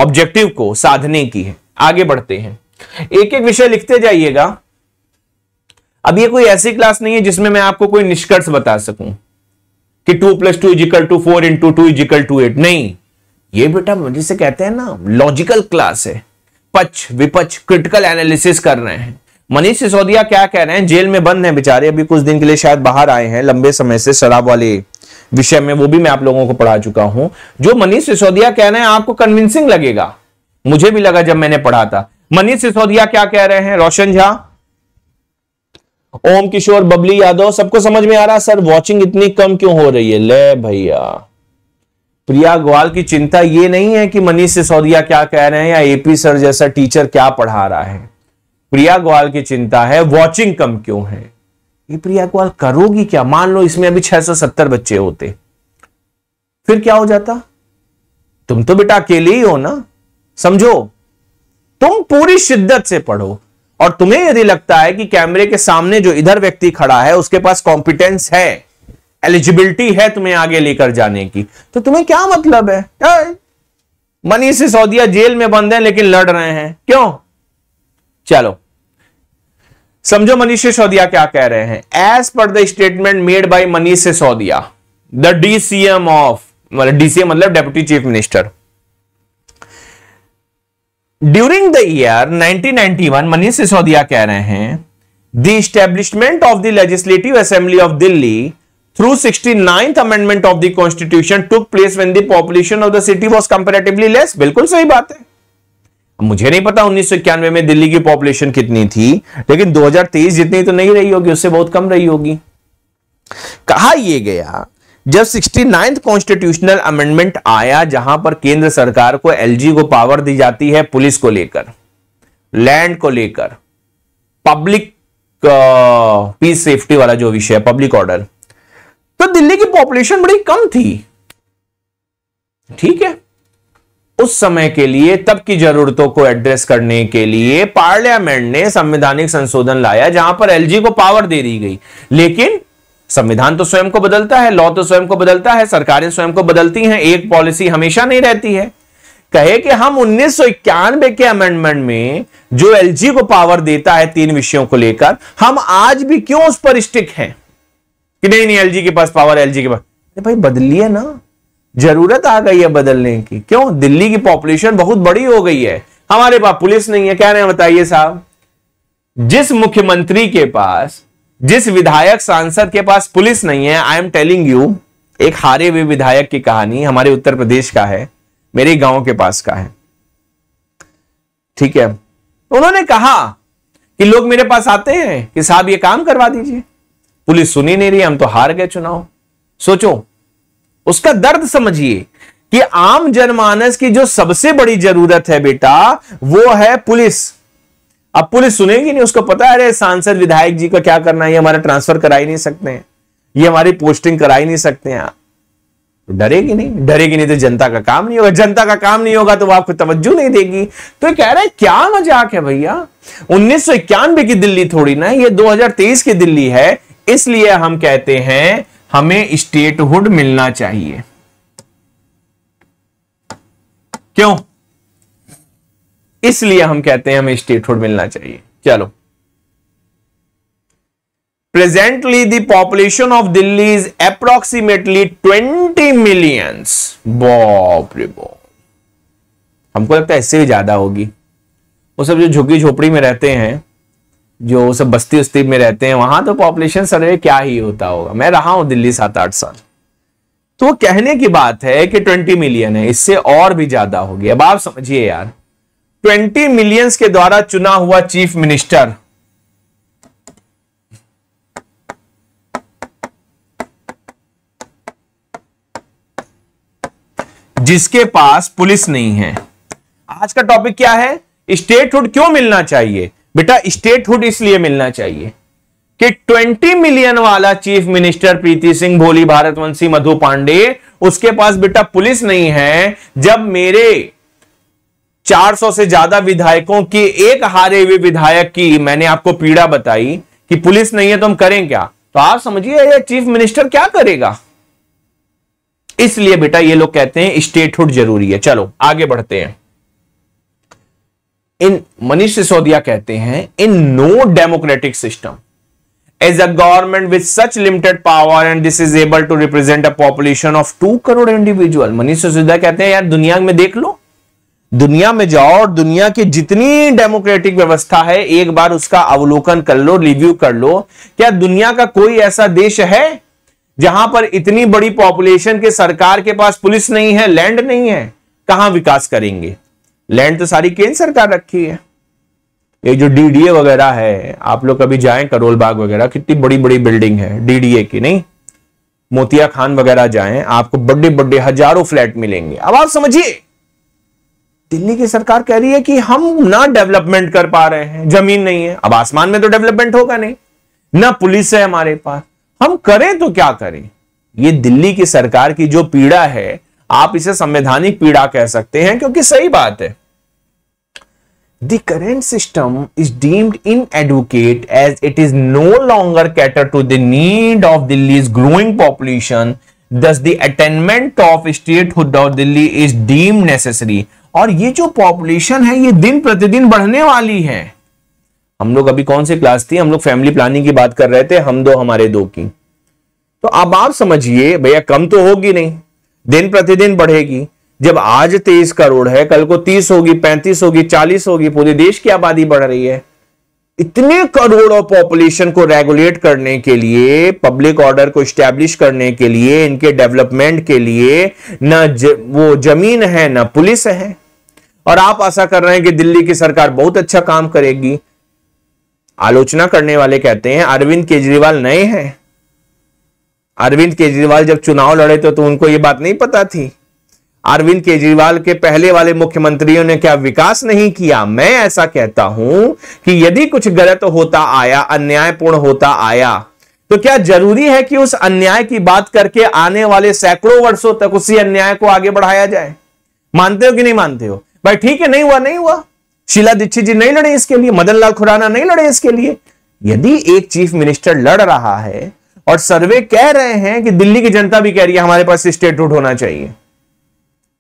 ऑब्जेक्टिव को साधने की है आगे बढ़ते हैं एक एक विषय लिखते जाइएगा अब ये कोई ऐसी क्लास नहीं है जिसमें मैं आपको कोई निष्कर्ष बता सकूं कि two plus two is equal to four into two is equal to eight नहीं ये बेटा जिसे कहते हैं ना लॉजिकल क्लास है पक्ष विपक्ष क्रिटिकल एनालिसिस कर रहे हैं मनीष सिसोदिया क्या कह रहे हैं जेल में बंद है बेचारे अभी कुछ दिन के लिए शायद बाहर आए हैं लंबे समय से शराब वाले विषय में वो भी मैं आप लोगों को पढ़ा चुका हूं जो मनीष सिसोदिया कह रहे हैं आपको कन्विंसिंग लगेगा मुझे भी लगा जब मैंने पढ़ा था मनीष सिसोदिया क्या कह रहे हैं रोशन झा ओम किशोर बबली यादव सबको समझ में आ रहा सर वॉचिंग इतनी कम क्यों हो रही है ले भैया प्रिया ग्वाल की चिंता ये नहीं है कि मनीष सिसोदिया क्या कह रहे हैं या एपी सर जैसा टीचर क्या पढ़ा रहा है प्रिया ग्वाल की चिंता है वॉचिंग कम क्यों है ये प्रिया ग्वाल करोगी क्या मान लो इसमें अभी 670 बच्चे होते फिर क्या हो जाता तुम तो बेटा अकेले ही हो ना समझो तुम पूरी शिद्दत से पढ़ो और तुम्हें यदि लगता है कि कैमरे के सामने जो इधर व्यक्ति खड़ा है उसके पास कॉम्पिटेंस है एलिजिबिलिटी है तुम्हें आगे लेकर जाने की तो तुम्हें क्या मतलब है मनी से सऊदिया जेल में बंद है लेकिन लड़ रहे हैं क्यों चलो समझो मनीष सिसोदिया क्या कह रहे हैं as per the statement made by Manish Sisodia the DCM of मतलब डीसीएम मतलब deputy chief minister during the year 1991 Manish Sisodia कह रहे हैं the establishment of the legislative assembly of Delhi through 69th amendment of the constitution took place when the population of the city was comparatively less बिल्कुल सही बात है मुझे नहीं पता उन्नीस में दिल्ली की पॉपुलेशन कितनी थी लेकिन 2023 जितनी तो नहीं रही होगी उससे बहुत कम रही होगी कहा यह गया जब सिक्सटी नाइन्थ कॉन्स्टिट्यूशनल अमेंडमेंट आया जहां पर केंद्र सरकार को एलजी को पावर दी जाती है पुलिस को लेकर लैंड को लेकर पब्लिक पीस सेफ्टी वाला जो विषय है पब्लिक ऑर्डर तो दिल्ली की पॉपुलेशन बड़ी कम थी ठीक है उस समय के लिए तब की जरूरतों को एड्रेस करने के लिए पार्लियामेंट ने संवैधानिक संशोधन लाया जहां पर एलजी को पावर दे दी गई लेकिन संविधान तो स्वयं को बदलता है लॉ तो स्वयं को बदलता है सरकारें स्वयं को बदलती हैं एक पॉलिसी हमेशा नहीं रहती है कहे कि हम उन्नीस के अमेंडमेंट में जो एलजी को पावर देता है तीन विषयों को लेकर हम आज भी क्यों उस पर स्टिक हैं कि नहीं नहीं एलजी के पास पावर एलजी के पास भाई बदलिए ना जरूरत आ गई है बदलने की क्यों दिल्ली की पॉपुलेशन बहुत बड़ी हो गई है हमारे पास पुलिस नहीं है क्या रहे बताइए साहब जिस मुख्यमंत्री के पास जिस विधायक सांसद के पास पुलिस नहीं है आई एम टेलिंग यू एक हारे हुए विधायक की कहानी हमारे उत्तर प्रदेश का है मेरे गांव के पास का है ठीक है उन्होंने कहा कि लोग मेरे पास आते हैं कि साहब ये काम करवा दीजिए पुलिस सुनी नहीं रही हम तो हार गए चुनाव सोचो उसका दर्द समझिए कि आम जनमानस की जो सबसे बड़ी जरूरत है बेटा वो है पुलिस अब पुलिस सुनेगी नहीं उसको पता है अरे सांसद विधायक जी का क्या करना है ये हमारा ट्रांसफर करा ही नहीं सकते हैं ये हमारी पोस्टिंग करा ही नहीं सकते हैं तो डरेगी नहीं डरेगी नहीं तो जनता का काम नहीं होगा जनता का काम नहीं होगा तो वो आपको तवज्जो नहीं देगी तो ये कह रहा है क्या मजाक है भैया उन्नीस की दिल्ली थोड़ी ना ये 2023 की दिल्ली है इसलिए हम कहते हैं हमें स्टेटहुड मिलना चाहिए क्यों इसलिए हम कहते हैं हमें स्टेटहुड मिलना चाहिए चलो presently the population of Delhi is approximately twenty 20 millions बाप रे बाप हमको लगता है इससे भी ज्यादा होगी वो सब जो झुग्गी झोपड़ी में रहते हैं जो सब बस्ती उस्ती में रहते हैं वहां तो पॉपुलेशन सर्वे क्या ही होता होगा मैं रहा हूं दिल्ली सात आठ साल तो कहने की बात है कि 20 मिलियन है इससे और भी ज्यादा होगी अब आप समझिए यार ट्वेंटी मिलियंस के द्वारा चुना हुआ चीफ मिनिस्टर जिसके पास पुलिस नहीं है आज का टॉपिक क्या है स्टेटहुड क्यों मिलना चाहिए बेटा स्टेटहुड इसलिए मिलना चाहिए कि 20 मिलियन वाला चीफ मिनिस्टर प्रीति सिंह भोली भारतवंशी मधु पांडे उसके पास बेटा पुलिस नहीं है जब मेरे 400 से ज्यादा विधायकों की एक हारे हुए विधायक की मैंने आपको पीड़ा बताई कि पुलिस नहीं है तो हम करें क्या तो आप समझिए ये चीफ मिनिस्टर क्या करेगा इसलिए बेटा ये लोग कहते हैं स्टेटहुड जरूरी है चलो आगे बढ़ते हैं इन मनीष सिसोदिया कहते हैं in no democratic system as a government with such limited power and this is able to represent a population of two crore individual Manish Sisodia कहते हैं यार दुनिया में देख लो दुनिया में जाओ और दुनिया की जितनी डेमोक्रेटिक व्यवस्था है एक बार उसका अवलोकन कर लो रिव्यू कर लो क्या दुनिया का कोई ऐसा देश है जहां पर इतनी बड़ी पॉपुलेशन के सरकार के पास पुलिस नहीं है लैंड नहीं है कहां विकास करेंगे लैंड तो सारी केंद्र सरकार रखी है ये जो डीडीए वगैरह है आप लोग कभी जाए करोल बाग वगैरह कितनी बड़ी बड़ी बिल्डिंग है डीडीए की नहीं मोतिया खान वगैरह जाए आपको बड़े बड़े हजारों फ्लैट मिलेंगे अब आप समझिए दिल्ली की सरकार कह रही है कि हम ना डेवलपमेंट कर पा रहे हैं जमीन नहीं है अब आसमान में तो डेवलपमेंट होगा नहीं ना पुलिस है हमारे पास हम करें तो क्या करें ये दिल्ली की सरकार की जो पीड़ा है आप इसे संवैधानिक पीड़ा कह सकते हैं क्योंकि सही बात है the current system is deemed inadequate as it is no longer cater to the need of Delhi growing population thus the attainment of statehood of Delhi is और ये जो पॉपुलेशन है ये दिन प्रतिदिन बढ़ने वाली है हम लोग अभी कौन सी क्लास थी हम लोग फैमिली प्लानिंग की बात कर रहे थे हम दो हमारे दो की तो अब आप समझिए भैया कम तो होगी नहीं दिन प्रतिदिन बढ़ेगी जब आज तेईस करोड़ है कल को तीस होगी पैंतीस होगी चालीस होगी पूरे देश की आबादी बढ़ रही है इतने करोड़ करोड़ों पॉपुलेशन को रेगुलेट करने के लिए पब्लिक ऑर्डर को स्टैब्लिश करने के लिए इनके डेवलपमेंट के लिए ना ज, वो जमीन है ना पुलिस है और आप आशा कर रहे हैं कि दिल्ली की सरकार बहुत अच्छा काम करेगी आलोचना करने वाले कहते हैं अरविंद केजरीवाल नए हैं अरविंद केजरीवाल जब चुनाव लड़े थे तो उनको ये बात नहीं पता थी अरविंद केजरीवाल के पहले वाले मुख्यमंत्रियों ने क्या विकास नहीं किया मैं ऐसा कहता हूं कि यदि कुछ गलत होता आया अन्यायपूर्ण होता आया तो क्या जरूरी है कि उस अन्याय की बात करके आने वाले सैकड़ों वर्षों तक उसी अन्याय को आगे बढ़ाया जाए मानते हो कि नहीं मानते हो भाई ठीक है नहीं हुआ नहीं हुआ शीला दीक्षित जी नहीं लड़े इसके लिए मदन लाल खुराना नहीं लड़े इसके लिए यदि एक चीफ मिनिस्टर लड़ रहा है और सर्वे कह रहे हैं कि दिल्ली की जनता भी कह रही है हमारे पास स्टेट रूट होना चाहिए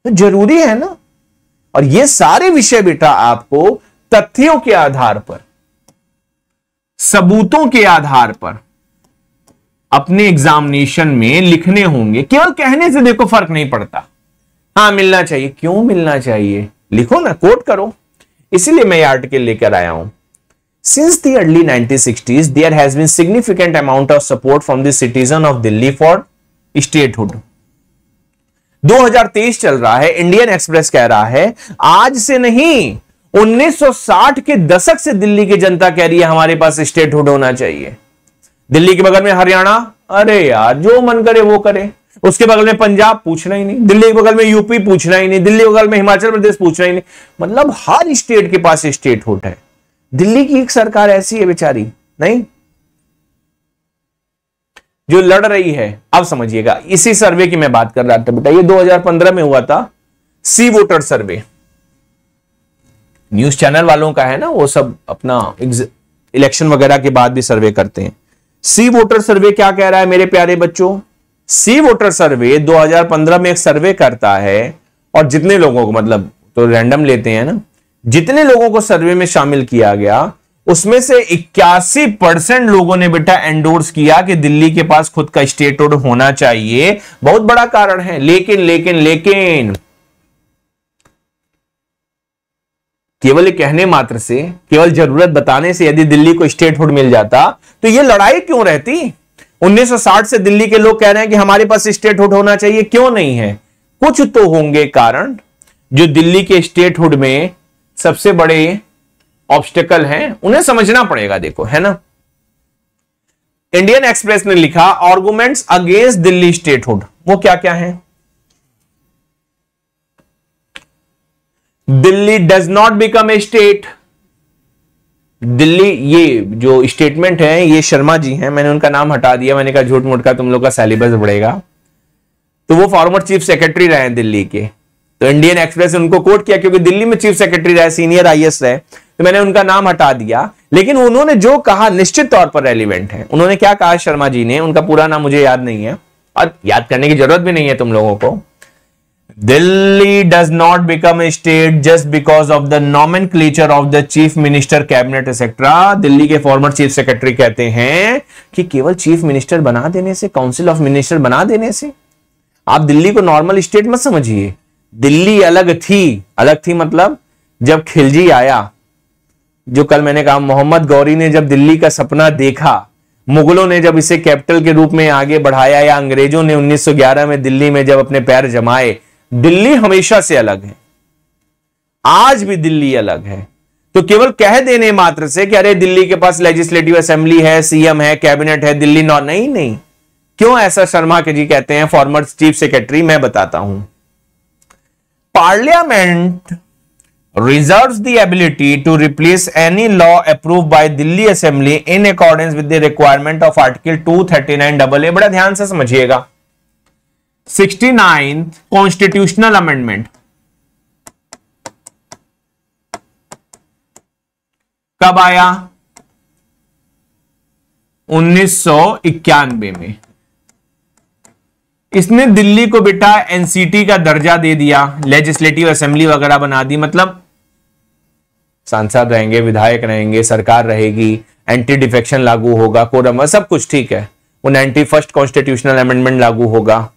तो जरूरी है ना और ये सारे विषय बेटा आपको तथ्यों के आधार पर सबूतों के आधार पर अपने एग्जामिनेशन में लिखने होंगे केवल कहने से देखो फर्क नहीं पड़ता हाँ मिलना चाहिए क्यों मिलना चाहिए लिखो ना कोट करो इसीलिए मैं ये आर्टिकल लेकर आया हूं since the early 1960s there has been significant amount of support from the citizens of Delhi for statehood 2023 चल रहा है इंडियन एक्सप्रेस कह रहा है आज से नहीं 1960 के दशक से दिल्ली की जनता कह रही है हमारे पास स्टेटहुड होना चाहिए दिल्ली के बगल में हरियाणा अरे यार जो मन करे वो करे उसके बगल में पंजाब पूछना ही नहीं दिल्ली के बगल में यूपी पूछना ही नहीं दिल्ली के बगल में हिमाचल प्रदेश पूछना ही नहीं मतलब हर स्टेट के पास स्टेट होट है दिल्ली की एक सरकार ऐसी है बेचारी नहीं जो लड़ रही है अब समझिएगा इसी सर्वे की मैं बात कर रहा था बेटा ये 2015 में हुआ था C voter survey news channel वालों का है ना वो सब अपना इलेक्शन वगैरह के बाद भी सर्वे करते हैं सी वोटर सर्वे क्या कह रहा है मेरे प्यारे बच्चों सी वोटर सर्वे 2015 में एक सर्वे करता है और जितने लोगों को मतलब तो रैंडम लेते हैं ना जितने लोगों को सर्वे में शामिल किया गया उसमें से इक्यासी परसेंट लोगों ने बेटा एंडोर्स किया कि दिल्ली के पास खुद का स्टेट रोड होना चाहिए बहुत बड़ा कारण है लेकिन लेकिन लेकिन केवल कहने मात्र से केवल जरूरत बताने से यदि दिल्ली को स्टेट रोड मिल जाता तो यह लड़ाई क्यों रहती 1960 से दिल्ली के लोग कह रहे हैं कि हमारे पास स्टेट हुड होना चाहिए क्यों नहीं है कुछ तो होंगे कारण जो दिल्ली के स्टेट हुड में सबसे बड़े ऑब्स्टेकल हैं उन्हें समझना पड़ेगा देखो है ना इंडियन एक्सप्रेस ने लिखा आर्गुमेंट्स अगेंस्ट दिल्ली स्टेटहुड वो क्या क्या है Delhi does not become a state Delhi ये जो स्टेटमेंट है ये शर्मा जी हैं मैंने उनका नाम हटा दिया मैंने कहा झूठ मूठ का तुम लोग का सिलेबस बढ़ेगा तो वो फॉर्मर चीफ सेक्रेटरी रहे हैं दिल्ली के तो इंडियन एक्सप्रेस ने उनको कोट किया क्योंकि दिल्ली में चीफ सेक्रेटरी रहे सीनियर आई रहे तो मैंने उनका नाम हटा दिया लेकिन उन्होंने जो कहा निश्चित तौर पर रेलिवेंट है उन्होंने क्या कहा शर्मा जी ने उनका पूरा नाम मुझे याद नहीं है और याद करने की जरूरत भी नहीं है तुम लोगों को Delhi does not become state just because of the the क्लेचर of the chief minister cabinet etcetera Delhi के फॉर्मर चीफ सेक्रेटरी कहते हैं कि केवल चीफ मिनिस्टर बना देने से काउंसिल ऑफ मिनिस्टर बना देने से आप दिल्ली को नॉर्मल स्टेट मत समझिए दिल्ली अलग थी अलग थी मतलब जब खिलजी आया जो कल मैंने कहा मोहम्मद गौरी ने जब दिल्ली का सपना देखा मुगलों ने जब इसे कैपिटल के रूप में आगे बढ़ाया या अंग्रेजों ने 1911 में दिल्ली में जब अपने पैर जमाए दिल्ली हमेशा से अलग है आज भी दिल्ली अलग है तो केवल कह देने मात्र से कि अरे दिल्ली के पास लेजिस्लेटिव असेंबली है सीएम है कैबिनेट है दिल्ली नॉ नहीं नहीं क्यों ऐसा शर्मा के जी कहते हैं फॉर्मर चीफ सेक्रेटरी मैं बताता हूं parliament reserve reserves the ability to replace any law approved by Delhi Assembly in requirement of article two thirty nine double A बड़ा ध्यान से समझिएगा सिक्सटी नाइन्थ कॉन्स्टिट्यूशनल अमेंडमेंट कब आया उन्नीस में इसने दिल्ली को बेटा एनसीटी का दर्जा दे दिया लेजिस्लेटिव असेंबली वगैरह बना दी मतलब सांसद रहेंगे विधायक रहेंगे सरकार रहेगी एंटी डिफेक्शन लागू होगा कोरम सब कुछ ठीक है वो नाइन्टी फर्स्ट कॉन्स्टिट्यूशनल अमेंडमेंट लागू होगा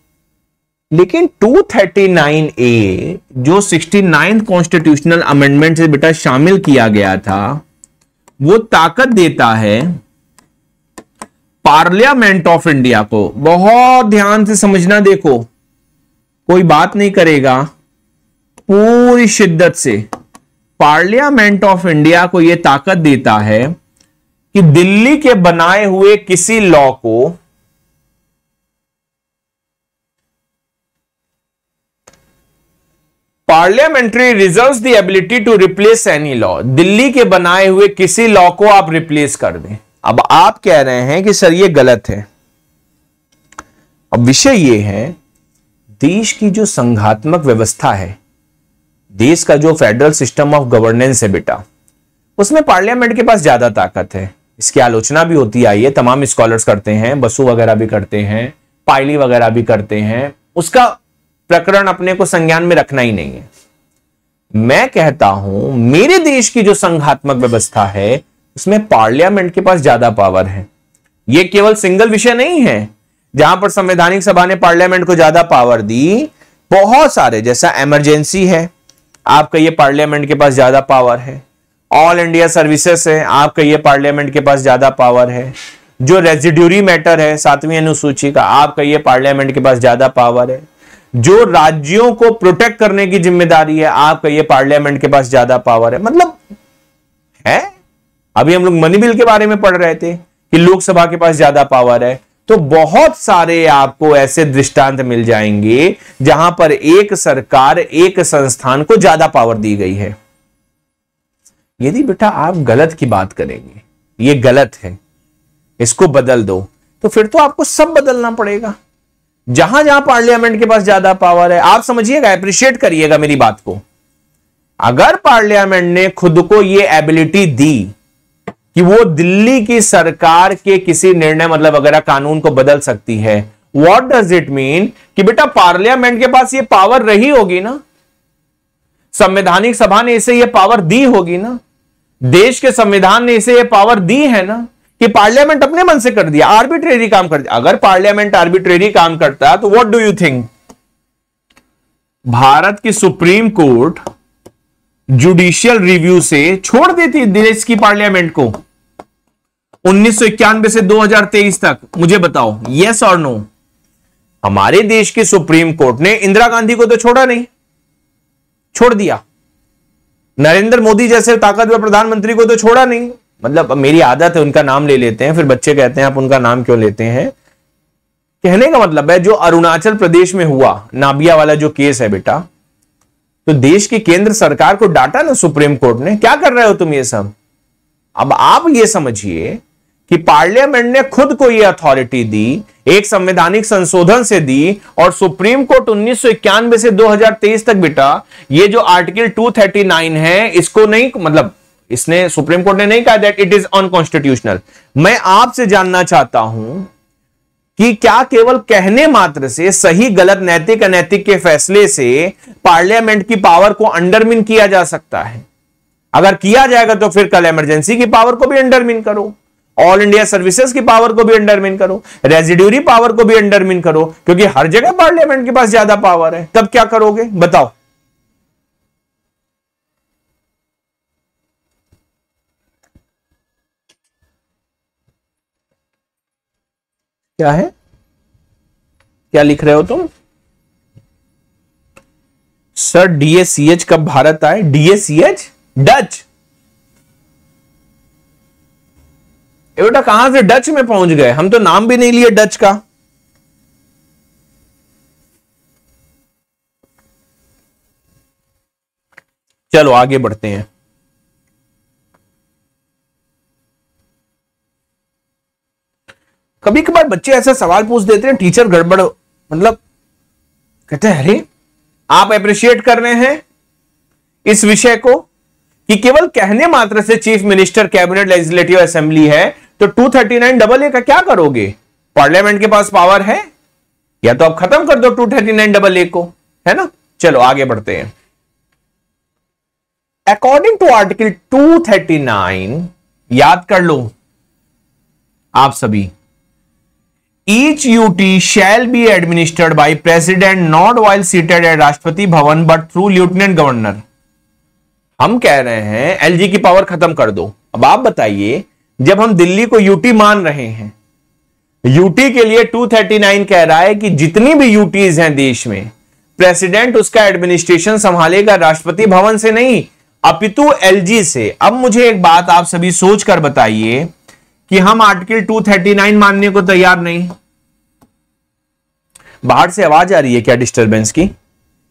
लेकिन ए जो 69 कॉन्स्टिट्यूशनल अमेंडमेंट से बेटा शामिल किया गया था वो ताकत देता है पार्लियामेंट ऑफ इंडिया को बहुत ध्यान से समझना देखो कोई बात नहीं करेगा पूरी शिद्दत से पार्लियामेंट ऑफ इंडिया को यह ताकत देता है कि दिल्ली के बनाए हुए किसी लॉ को parliamentary reserve the ability to replace any law Delhi के बनाए हुए किसी लॉ को आप रिप्लेस कर दें अब आप कह रहे हैं कि सर ये गलत है अब विषय ये है देश की जो संघात्मक व्यवस्था है देश का जो फेडरल सिस्टम ऑफ गवर्नेंस है बेटा उसमें पार्लियामेंट के पास ज्यादा ताकत है इसकी आलोचना भी होती आई है तमाम स्कॉलर्स करते हैं बसु वगैरह भी करते हैं पायली वगैरह भी करते हैं उसका प्रकरण अपने को संज्ञान में रखना ही नहीं है मैं कहता हूं मेरे देश की जो संघात्मक व्यवस्था है उसमें पार्लियामेंट के पास ज्यादा पावर है यह केवल सिंगल विषय नहीं है जहां पर संवैधानिक सभा ने पार्लियामेंट को ज्यादा पावर दी बहुत सारे जैसा इमरजेंसी है आपका यह पार्लियामेंट के पास ज्यादा पावर है ऑल इंडिया सर्विसेस है आपका यह पार्लियामेंट के पास ज्यादा पावर है जो रेजिड्यूरी मैटर है सातवीं अनुसूची का आपका यह पार्लियामेंट के पास ज्यादा पावर है जो राज्यों को प्रोटेक्ट करने की जिम्मेदारी है आप कहिए पार्लियामेंट के पास ज्यादा पावर है मतलब है अभी हम लोग मनी बिल के बारे में पढ़ रहे थे कि लोकसभा के पास ज्यादा पावर है तो बहुत सारे आपको ऐसे दृष्टांत मिल जाएंगे जहां पर एक सरकार एक संस्थान को ज्यादा पावर दी गई है यदि बेटा आप गलत की बात करेंगे ये गलत है इसको बदल दो तो फिर तो आपको सब बदलना पड़ेगा जहां जहां पार्लियामेंट के पास ज्यादा पावर है आप समझिएगा अप्रिशिएट करिएगा मेरी बात को अगर पार्लियामेंट ने खुद को यह एबिलिटी दी कि वो दिल्ली की सरकार के किसी निर्णय मतलब वगैरह कानून को बदल सकती है वॉट डज इट मीन कि बेटा पार्लियामेंट के पास ये पावर रही होगी ना संवैधानिक सभा ने इसे ये पावर दी होगी ना देश के संविधान ने इसे ये पावर दी है ना कि पार्लियामेंट अपने मन से कर दिया आर्बिट्रेरी काम कर दिया अगर पार्लियामेंट आर्बिट्रेरी काम करता तो what do you think Bharat की सुप्रीम कोर्ट जुडिशियल रिव्यू से छोड़ देती देश की पार्लियामेंट को उन्नीस से 2023 तक मुझे बताओ यस और नो हमारे देश की सुप्रीम कोर्ट ने इंदिरा गांधी को तो छोड़ा नहीं छोड़ दिया नरेंद्र मोदी जैसे ताकतवर प्रधानमंत्री को तो छोड़ा नहीं मतलब मेरी आदत है उनका नाम ले लेते हैं फिर बच्चे कहते हैं आप उनका नाम क्यों लेते हैं कहने का मतलब है जो अरुणाचल प्रदेश में हुआ नाबिया वाला जो केस है बेटा तो देश की केंद्र सरकार को डांटा ना सुप्रीम कोर्ट ने क्या कर रहे हो तुम ये सब अब आप ये समझिए कि पार्लियामेंट ने खुद को यह अथॉरिटी दी एक संवैधानिक संशोधन से दी और सुप्रीम कोर्ट उन्नीस से 2023 तक बेटा ये जो आर्टिकल 239 है इसको नहीं मतलब इसने सुप्रीम कोर्ट ने नहीं कहा दैट इट इज अनकॉन्स्टिट्यूशनल मैं आपसे जानना चाहता हूं कि क्या केवल कहने मात्र से सही गलत नैतिक अनैतिक के फैसले से पार्लियामेंट की पावर को अंडरमिन किया जा सकता है अगर किया जाएगा तो फिर कल इमरजेंसी की पावर को भी अंडरमिन करो ऑल इंडिया सर्विसेज की पावर को भी अंडरमिन करो रेजिड्यूरी पावर को भी अंडरमिन करो क्योंकि हर जगह पार्लियामेंट के पास ज्यादा पावर है तब क्या करोगे बताओ क्या है क्या लिख रहे हो तुम सर डीएसीएच कब भारत आए डीएसीएच डच बेटा कहां से डच में पहुंच गए हम तो नाम भी नहीं लिए डच का चलो आगे बढ़ते हैं कभी कभार बच्चे ऐसा सवाल पूछ देते हैं टीचर गड़बड़ मतलब कहते हैं अरे आप अप्रिशिएट कर रहे हैं इस विषय को कि केवल कहने मात्र से chief minister cabinet legislative assembly है तो 239 डबल ए का क्या करोगे पार्लियामेंट के पास पावर है या तो आप खत्म कर दो 239 डबल ए को है ना चलो आगे बढ़ते हैं अकॉर्डिंग टू आर्टिकल 239 याद कर लो आप सभी each ut shall be administered by president not while seated at rashtrapati bhavan but through lieutenant governor हम कह रहे हैं एल जी की पावर खत्म कर दो अब आप बताइए जब हम दिल्ली को यूटी मान रहे हैं यूटी के लिए 239 कह रहा है कि जितनी भी यूटीज हैं देश में प्रेसिडेंट उसका एडमिनिस्ट्रेशन संभालेगा राष्ट्रपति भवन से नहीं अपितु एलजी से अब मुझे एक बात आप सभी सोचकर बताइए कि हम आर्टिकल 239 मानने को तैयार नहीं बाहर से आवाज आ रही है क्या डिस्टरबेंस की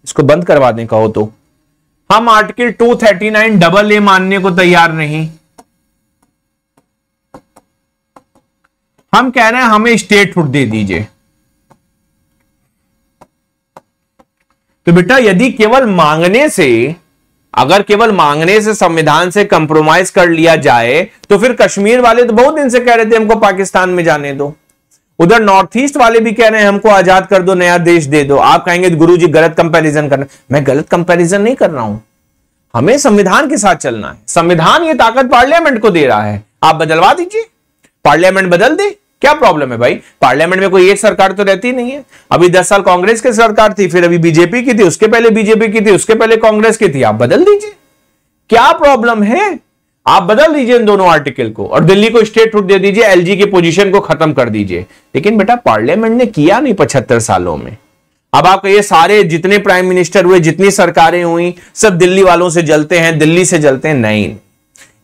इसको बंद करवा दें कहो तो हम आर्टिकल 239 डबल ए मानने को तैयार नहीं हम कह रहे हैं हमें स्टेटहुड दे दीजिए तो बेटा यदि केवल मांगने से अगर केवल मांगने से संविधान से कंप्रोमाइज कर लिया जाए तो फिर कश्मीर वाले तो बहुत दिन से कह रहे थे हमको पाकिस्तान में जाने दो उधर नॉर्थ ईस्ट वाले भी कह रहे हैं हमको आजाद कर दो नया देश दे दो आप कहेंगे तो गुरु जी गलत कंपेरिजन कर मैं गलत कंपेरिजन नहीं कर रहा हूं हमें संविधान के साथ चलना है संविधान ये ताकत पार्लियामेंट को दे रहा है आप बदलवा दीजिए पार्लियामेंट बदल दे क्या प्रॉब्लम है भाई पार्लियामेंट में कोई एक सरकार तो रहती नहीं है अभी दस साल कांग्रेस की सरकार थी फिर अभी बीजेपी की थी उसके पहले बीजेपी की थी उसके पहले कांग्रेस की थी आप बदल दीजिए क्या प्रॉब्लम है आप बदल दीजिए इन दोनों आर्टिकल को और दिल्ली को स्टेट रूट दे दीजिए एलजी की पोजीशन को खत्म कर दीजिए लेकिन बेटा पार्लियामेंट ने किया नहीं पचहत्तर सालों में अब आप ये सारे जितने प्राइम मिनिस्टर हुए जितनी सरकारें हुई सब दिल्ली वालों से जलते हैं दिल्ली से जलते हैं नहीं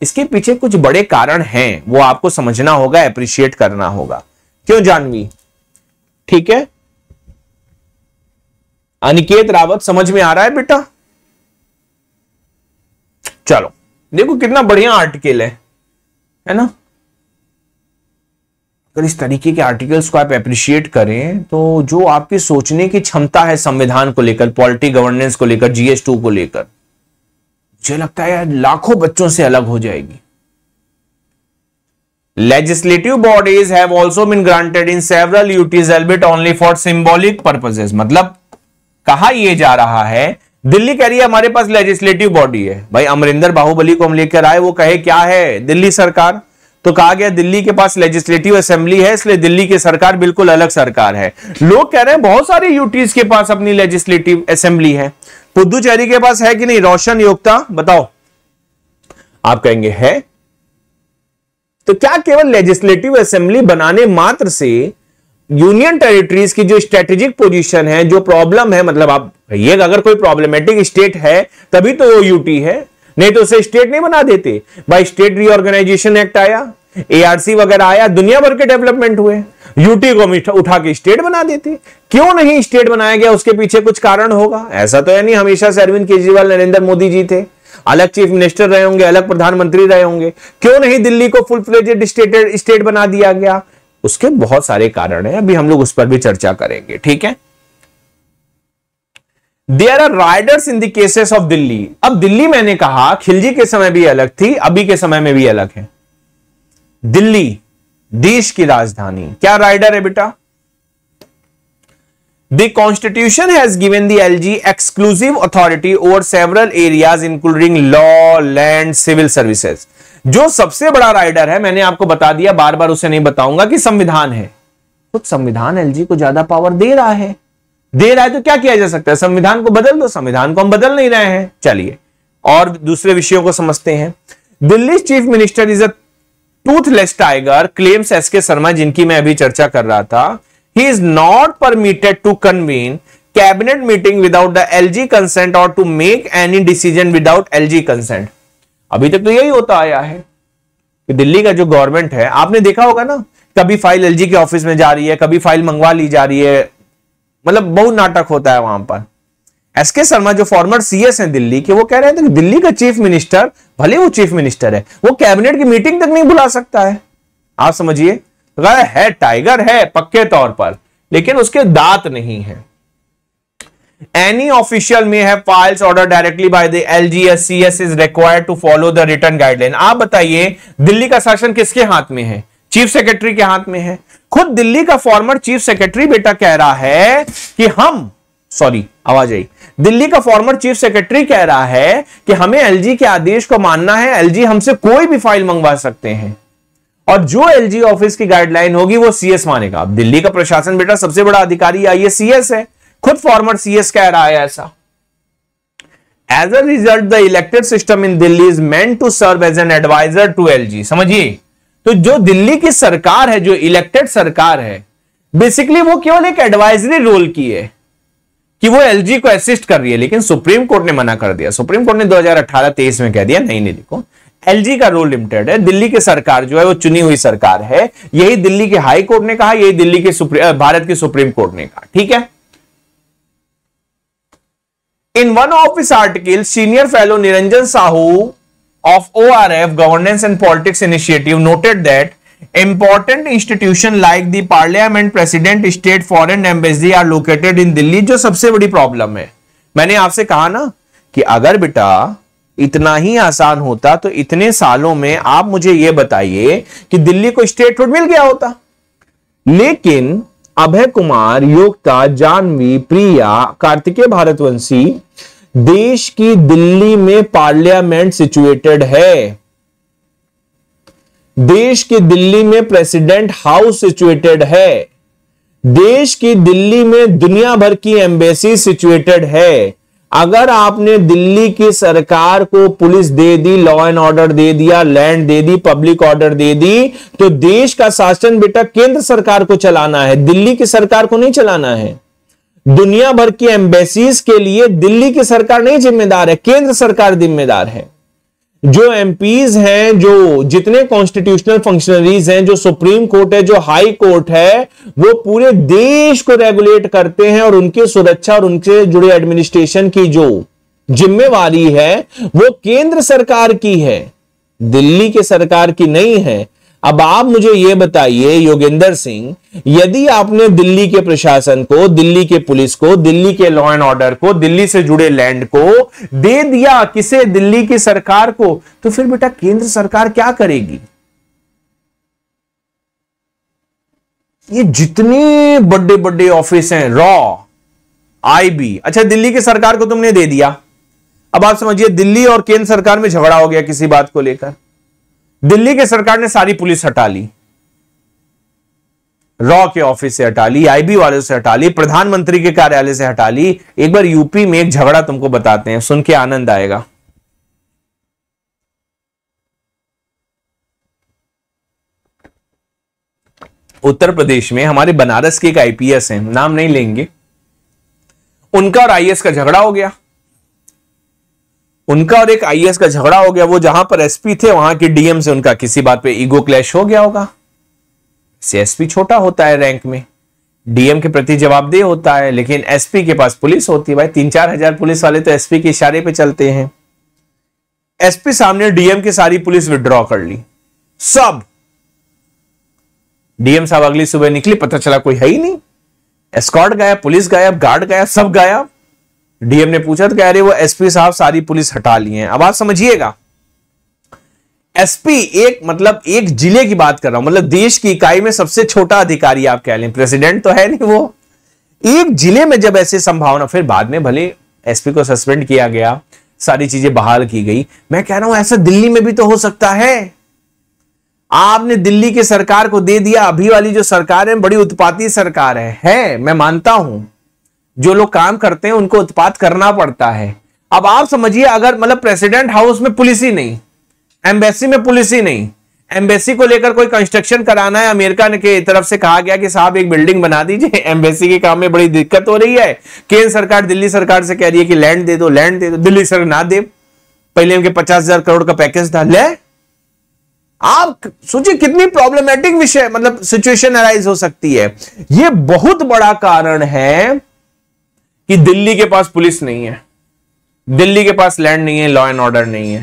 इसके पीछे कुछ बड़े कारण हैं वो आपको समझना होगा अप्रिशिएट करना होगा क्यों जानवी ठीक है अनिकेत रावत समझ में आ रहा है बेटा चलो देखो कितना बढ़िया आर्टिकल है है ना अगर इस तरीके के आर्टिकल्स को आप अप्रिशिएट करें तो जो आपकी सोचने की क्षमता है संविधान को लेकर पॉलिटी गवर्नेंस को लेकर जीएस को लेकर मुझे लगता है यार लाखों बच्चों से अलग हो जाएगी legislative bodies have also been granted in several UTs albeit only for symbolic purposes मतलब कहा यह जा रहा है दिल्ली कह रही है हमारे पास लेजिस्लेटिव बॉडी है भाई अमरिंदर बाहुबली को हम लेकर आए वो कहे क्या है दिल्ली सरकार तो कहा गया दिल्ली के पास लेजिस्लेटिव असेंबली है इसलिए दिल्ली की सरकार बिल्कुल अलग सरकार है लोग कह रहे हैं बहुत सारे यूटीज के पास अपनी लेजिस्लेटिव असेंबली है पुदुचेरी के पास है कि नहीं रोशन योग्यता बताओ आप कहेंगे है तो क्या केवल लेजिस्लेटिव असेंबली बनाने मात्र से यूनियन टेरिटरीज की जो स्ट्रेटेजिक पोजीशन है जो प्रॉब्लम है मतलब आप ये अगर कोई प्रॉब्लमेटिक स्टेट है तभी तो वो यूटी है नहीं तो उसे स्टेट नहीं बना देते भाई स्टेट रीऑर्गेनाइजेशन एक्ट आया एआरसी वगैरह आया दुनिया भर के डेवलपमेंट हुए यूटी को उठा के स्टेट बना देते क्यों नहीं स्टेट बनाया गया उसके पीछे कुछ कारण होगा ऐसा तो है नहीं हमेशा से अरविंद केजरीवाल नरेंद्र मोदी जी थे अलग चीफ मिनिस्टर रहे होंगे अलग प्रधानमंत्री रहे होंगे क्यों नहीं दिल्ली को फुल फ्लेजेड स्टेटेड स्टेट बना दिया गया उसके बहुत सारे कारण हैं अभी हम लोग उस पर भी चर्चा करेंगे ठीक है there are riders in cases of Delhi अब दिल्ली मैंने कहा खिलजी के समय भी अलग थी अभी के समय में भी अलग है दिल्ली देश की राजधानी क्या राइडर है बेटा the constitution has given the LG exclusive authority over several areas including law land civil services. जो सबसे बड़ा राइडर है मैंने आपको बता दिया बार बार उसे नहीं बताऊंगा कि संविधान है तो संविधान एलजी को ज्यादा पावर दे रहा है दे रहा है तो क्या किया जा सकता है संविधान को बदल दो संविधान को हम बदल नहीं रहे हैं चलिए और दूसरे विषयों को समझते हैं Delhi chief minister is a toothless tiger claims S K Sharma जिनकी मैं अभी चर्चा कर रहा था he is not permitted to convene cabinet meeting without the LG consent और to make any decision without LG consent अभी तक तो यही होता आया है कि दिल्ली का जो गवर्नमेंट है आपने देखा होगा ना कभी फाइल एलजी के ऑफिस में जा रही है कभी फाइल मंगवा ली जा रही है मतलब बहुत नाटक होता है वहां पर एस के शर्मा जो फॉर्मर सीएस हैं दिल्ली के वो कह रहे हैं तो दिल्ली का चीफ मिनिस्टर भले वो चीफ मिनिस्टर है वो कैबिनेट की मीटिंग तक नहीं बुला सकता है आप समझिए है टाइगर है पक्के तौर पर लेकिन उसके दांत नहीं है एनी ऑफिशियल में है files order directly by the LG's CS is required to follow the written guideline आप बताइए दिल्ली का शासन किसके हाथ में है चीफ सेक्रेटरी के हाथ में है खुद दिल्ली का फॉर्मर चीफ सेक्रेटरी बेटा कह रहा है कि हम सॉरी आवाज आई दिल्ली का फॉर्मर चीफ सेक्रेटरी कह रहा है कि हमें एलजी के आदेश को मानना है एलजी हमसे कोई भी फाइल मंगवा सकते हैं और जो एलजी ऑफिस की गाइडलाइन होगी वो सीएस मानेगा अब दिल्ली का प्रशासन बेटा सबसे बड़ा अधिकारी आई सीएस है खुद फॉर्मर सीएस कह रहा है ऐसा as a result the elected system in Delhi is meant to serve as an adviser to L समझिए तो जो दिल्ली की सरकार है जो इलेक्टेड सरकार है बेसिकली वो केवल एक एडवाइजरी रोल की है कि वो एलजी को असिस्ट कर रही है लेकिन सुप्रीम कोर्ट ने मना कर दिया सुप्रीम कोर्ट ने 2018-23 में कह दिया नहीं नहीं देखो एलजी का रोल लिमिटेड है दिल्ली की सरकार जो है वो चुनी हुई सरकार है यही दिल्ली के हाई कोर्ट ने कहा यही दिल्ली के भारत के सुप्रीम कोर्ट ने कहा ठीक है in one of his article senior fellow Niranjan Sahoo R F governance and politics initiative noted that important institution like the parliament president state foreign embassy are located in Delhi जो सबसे बड़ी प्रॉब्लम है मैंने आपसे कहा ना कि अगर बेटा इतना ही आसान होता तो इतने सालों में आप मुझे यह बताइए कि दिल्ली को स्टेटहुड मिल गया होता लेकिन अभय कुमार योगता जानवी प्रिया कार्तिकेय भारतवंशी देश की दिल्ली में पार्लियामेंट सिचुएटेड है देश की दिल्ली में प्रेसिडेंट हाउस सिचुएटेड है देश की दिल्ली में दुनिया भर की एम्बेसी सिचुएटेड है अगर आपने दिल्ली की सरकार को पुलिस दे दी लॉ एंड ऑर्डर दे दिया लैंड दे दी पब्लिक ऑर्डर दे दी तो देश का शासन बेटा केंद्र सरकार को चलाना है दिल्ली की सरकार को नहीं चलाना है दुनिया भर की एम्बेसीज के लिए दिल्ली की सरकार नहीं जिम्मेदार है केंद्र सरकार जिम्मेदार है जो एमपीज हैं जो जितने कॉन्स्टिट्यूशनल फंक्शनरीज हैं जो सुप्रीम कोर्ट है जो हाई कोर्ट है वो पूरे देश को रेगुलेट करते हैं और उनकी सुरक्षा और उनसे जुड़े एडमिनिस्ट्रेशन की जो जिम्मेवारी है वो केंद्र सरकार की है दिल्ली के सरकार की नहीं है अब आप मुझे ये बताइए योगेंद्र सिंह यदि आपने दिल्ली के प्रशासन को दिल्ली के पुलिस को दिल्ली के लॉ एंड ऑर्डर को दिल्ली से जुड़े लैंड को दे दिया किसे दिल्ली की सरकार को तो फिर बेटा केंद्र सरकार क्या करेगी ये जितने बड़े बड़े ऑफिस हैं रॉ आईबी अच्छा दिल्ली की सरकार को तुमने दे दिया अब आप समझिए दिल्ली और केंद्र सरकार में झगड़ा हो गया किसी बात को लेकर दिल्ली के सरकार ने सारी पुलिस हटा ली रॉ के ऑफिस से हटा ली आईबी वाले से हटा ली प्रधानमंत्री के कार्यालय से हटा ली एक बार यूपी में एक झगड़ा तुमको बताते हैं सुन के आनंद आएगा उत्तर प्रदेश में हमारे बनारस के एक आईपीएस हैं नाम नहीं लेंगे उनका और आईएस का झगड़ा हो गया उनका और एक आईएएस e का झगड़ा हो गया वो जहां पर एसपी थे वहां के डीएम से उनका किसी बात पे ईगो क्लैश हो गया होगा एसपी छोटा होता है रैंक में डीएम के प्रति जवाबदेह होता है लेकिन एसपी के पास पुलिस होती है भाई तीन चार हजार पुलिस वाले तो एसपी के इशारे पे चलते हैं एसपी सामने डीएम की सारी पुलिस विड्रॉ कर ली सब डीएम साहब अगली सुबह निकली पता चला कोई है ही नहीं एस्कॉर्ड गायब पुलिस गायब गार्ड गायब सब गायब डीएम ने पूछा तो कह रहे वो एसपी साहब सारी पुलिस हटा लिए है अब आप समझिएगा एसपी एक मतलब एक जिले की बात कर रहा हूं मतलब देश की इकाई में सबसे छोटा अधिकारी आप कह लें प्रेसिडेंट तो है नहीं वो एक जिले में जब ऐसी संभावना फिर बाद में भले एसपी को सस्पेंड किया गया सारी चीजें बहाल की गई मैं कह रहा हूं ऐसा दिल्ली में भी तो हो सकता है आपने दिल्ली की सरकार को दे दिया अभी वाली जो सरकार है बड़ी उत्पाती सरकार है, है मैं मानता हूं जो लोग काम करते हैं उनको उत्पाद करना पड़ता है अब आप समझिए अगर मतलब प्रेसिडेंट हाउस में पुलिस ही नहीं एम्बेसी में पुलिस ही नहीं एम्बेसी को लेकर कोई कंस्ट्रक्शन कराना है अमेरिका के तरफ से कहा गया कि साहब एक बिल्डिंग बना दीजिए एम्बेसी के काम में बड़ी दिक्कत हो रही है केंद्र सरकार दिल्ली सरकार से कह रही है कि लैंड दे दो लैंड दे दो दिल्ली सर ना दे पहले उनके पचास हजार करोड़ का पैकेज था ले आप सोचिए कितनी प्रॉब्लमेटिक विषय मतलब सिचुएशन अराइज हो सकती है ये बहुत बड़ा कारण है कि दिल्ली के पास पुलिस नहीं है दिल्ली के पास लैंड नहीं है लॉ एंड ऑर्डर नहीं है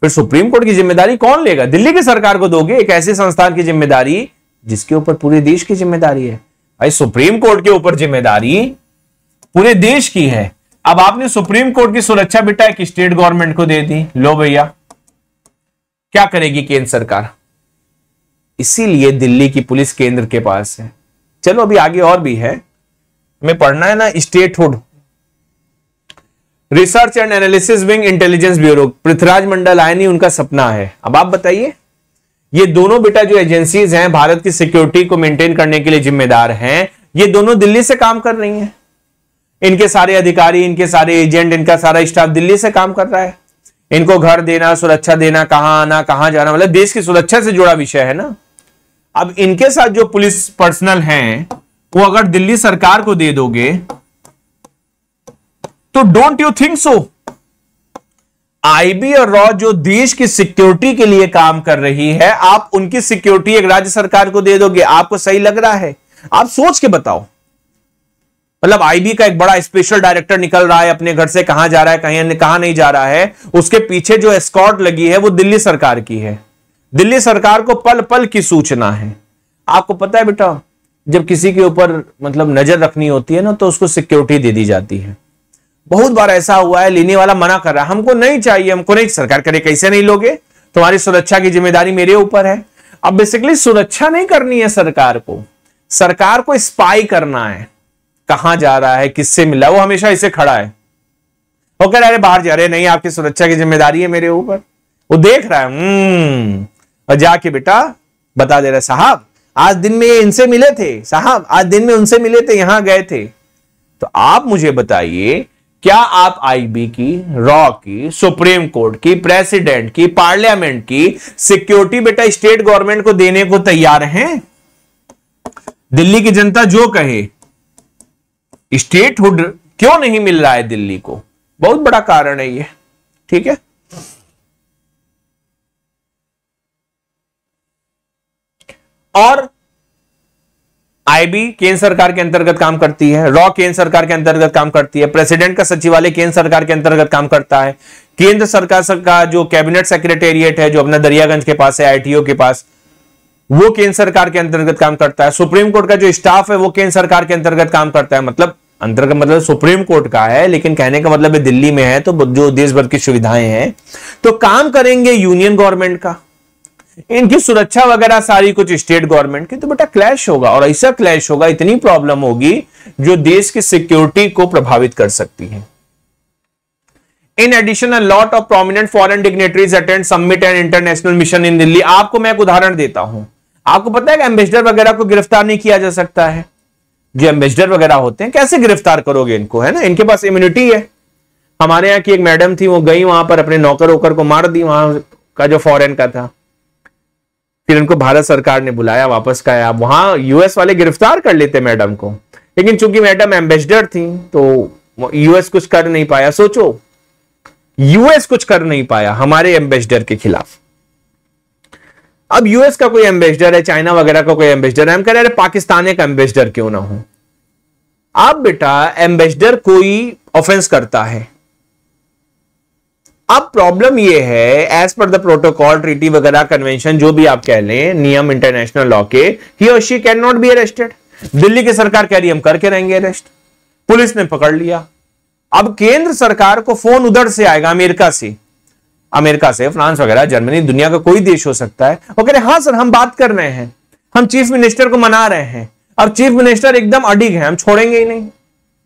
फिर सुप्रीम कोर्ट की जिम्मेदारी कौन लेगा दिल्ली की सरकार को दोगे एक ऐसे संस्थान की जिम्मेदारी जिसके ऊपर पूरे देश की जिम्मेदारी है भाई सुप्रीम कोर्ट के ऊपर जिम्मेदारी पूरे देश की है अब आपने सुप्रीम कोर्ट की सुरक्षा बिटा एक स्टेट गवर्नमेंट को दे दी लो भैया क्या करेगी केंद्र सरकार इसीलिए दिल्ली की पुलिस केंद्र के पास है चलो अभी आगे और भी है में पढ़ना है ना statehood research and analysis wing intelligence bureau Prithviraj Mandal आयनी उनका सपना है अब आप बताइए ये दोनों बेटा जो एजेंसीज हैं भारत की सिक्योरिटी को मेंटेन करने के लिए जिम्मेदार हैं ये दोनों दिल्ली से काम कर रही हैं इनके सारे अधिकारी इनके सारे एजेंट इनका सारा स्टाफ दिल्ली से काम कर रहा है इनको घर देना सुरक्षा देना कहां आना कहां जाना मतलब देश की सुरक्षा से जुड़ा विषय है ना अब इनके साथ जो पुलिस पर्सनल हैं को अगर दिल्ली सरकार को दे दोगे तो don't you think so IB और रॉ जो देश की सिक्योरिटी के लिए काम कर रही है आप उनकी सिक्योरिटी एक राज्य सरकार को दे दोगे आपको सही लग रहा है आप सोच के बताओ मतलब आईबी का एक बड़ा स्पेशल डायरेक्टर निकल रहा है अपने घर से कहां जा रहा है कहीं कहां नहीं जा रहा है उसके पीछे जो स्कॉट लगी है वो दिल्ली सरकार की है दिल्ली सरकार को पल पल की सूचना है आपको पता है बेटा जब किसी के ऊपर मतलब नजर रखनी होती है ना तो उसको सिक्योरिटी दे दी जाती है बहुत बार ऐसा हुआ है लेने वाला मना कर रहा है हमको नहीं चाहिए हमको नहीं सरकार करे कैसे नहीं लोगे तुम्हारी सुरक्षा की जिम्मेदारी मेरे ऊपर है अब बेसिकली सुरक्षा नहीं करनी है सरकार को सरकार को स्पाई करना है कहां जा रहा है किससे मिला वो हमेशा इसे खड़ा है वो कह रहा है बाहर जा रहे नहीं आपकी सुरक्षा की जिम्मेदारी है मेरे ऊपर वो देख रहा है हम्म, और जाके बेटा बता दे रहा है साहब आज दिन में ये इनसे मिले थे साहब आज दिन में उनसे मिले थे यहां गए थे तो आप मुझे बताइए क्या आप आईबी की रॉ की सुप्रीम कोर्ट की प्रेसिडेंट की पार्लियामेंट की सिक्योरिटी बेटा स्टेट गवर्नमेंट को देने को तैयार हैं दिल्ली की जनता जो कहे स्टेटहुड क्यों नहीं मिल रहा है दिल्ली को बहुत बड़ा कारण है ये ठीक है और आईबी केंद्र सरकार के अंतर्गत काम करती है रॉ केंद्र सरकार के अंतर्गत काम करती है प्रेसिडेंट का सचिवालय केंद्र सरकार के अंतर्गत काम करता है केंद्र सरकार का जो कैबिनेट सेक्रेटेरिएट है जो अपना दरियागंज के पास है आईटीओ के पास वो केंद्र सरकार के अंतर्गत काम करता है सुप्रीम कोर्ट का जो स्टाफ है वो केंद्र सरकार के अंतर्गत काम करता है मतलब अंतर्गत मतलब सुप्रीम कोर्ट का है लेकिन कहने का मतलब दिल्ली में है तो जो देश भर की सुविधाएं हैं तो काम करेंगे यूनियन गवर्नमेंट का इनकी सुरक्षा वगैरह सारी कुछ स्टेट गवर्नमेंट की तो बेटा क्लैश होगा और ऐसा क्लैश होगा इतनी प्रॉब्लम होगी जो देश की सिक्योरिटी को प्रभावित कर सकती है in addition lot of prominent foreign dignitaries attend summit and international mission in Delhi आपको मैं एक उदाहरण देता हूं आपको पता है एम्बेसडर वगैरह को गिरफ्तार नहीं किया जा सकता है जो एम्बेसडर वगैरह होते हैं कैसे गिरफ्तार करोगे इनको है ना इनके पास इम्यूनिटी है हमारे यहाँ की एक मैडम थी वो गई वहां पर अपने नौकर वोकर को मार दी वहां का जो फॉरेन का था फिर उनको भारत सरकार ने बुलाया वापस का वहां यूएस वाले गिरफ्तार कर लेते मैडम को लेकिन चूंकि मैडम एम्बेसडर थी तो यूएस कुछ कर नहीं पाया सोचो यूएस कुछ कर नहीं पाया हमारे एम्बेसडर के खिलाफ अब यूएस का कोई एम्बेसडर है चाइना वगैरह का कोई एम्बेसडर है हम कह रहे अरे पाकिस्तान का एम्बेसडर क्यों ना हो अब बेटा एम्बेसडर कोई ऑफेंस करता है अब प्रॉब्लम यह है as per the protocol treaty वगैरह कन्वेंशन जो भी आप कह लें नियम इंटरनेशनल लॉ के ही और she can not be arrested Delhi की सरकार कह रही हम करके रहेंगे अरेस्ट पुलिस ने पकड़ लिया अब केंद्र सरकार को फोन उधर से आएगा अमेरिका से अमेरिका से फ्रांस वगैरह जर्मनी दुनिया का कोई देश हो सकता है वो कह रहे हाँ सर हम बात कर रहे हैं हम चीफ मिनिस्टर को मना रहे हैं अब चीफ मिनिस्टर एकदम अडिग है हम छोड़ेंगे ही नहीं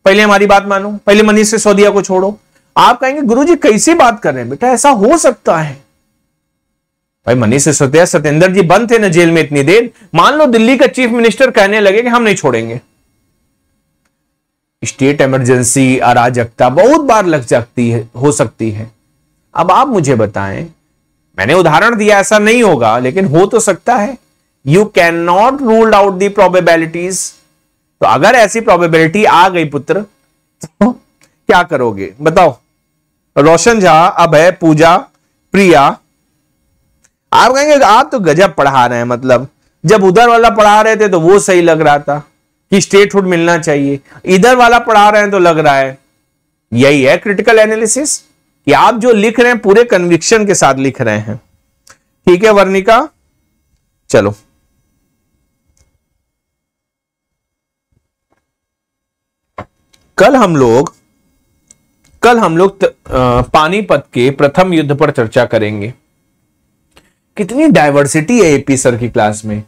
पहले हमारी बात मानो पहले मनीष सिसोदिया को छोड़ो आप कहेंगे गुरु जी कैसी बात कर रहे हैं बेटा ऐसा हो सकता है भाई मनीष सिसोदिया सत्येंद्र जी बंद थे ना जेल में इतनी देर मान लो दिल्ली का चीफ मिनिस्टर कहने लगे कि हम नहीं छोड़ेंगे स्टेट इमरजेंसी अराजकता बहुत बार लग सकती है हो सकती है अब आप मुझे बताएं मैंने उदाहरण दिया ऐसा नहीं होगा लेकिन हो तो सकता है you can not ruled out the probabilities तो अगर ऐसी प्रोबेबिलिटी आ गई पुत्र तो क्या करोगे बताओ रोशन झा अभय पूजा प्रिया आप कहेंगे आप तो गजब पढ़ा रहे हैं मतलब जब उधर वाला पढ़ा रहे थे तो वो सही लग रहा था कि स्टेटहुड मिलना चाहिए इधर वाला पढ़ा रहे हैं तो लग रहा है यही है क्रिटिकल एनालिसिस कि आप जो लिख रहे हैं पूरे कन्विक्शन के साथ लिख रहे हैं ठीक है वर्णिका चलो कल हम लोग कल हम लोग पानीपत के प्रथम युद्ध पर चर्चा करेंगे कितनी डायवर्सिटी है एपी सर की क्लास में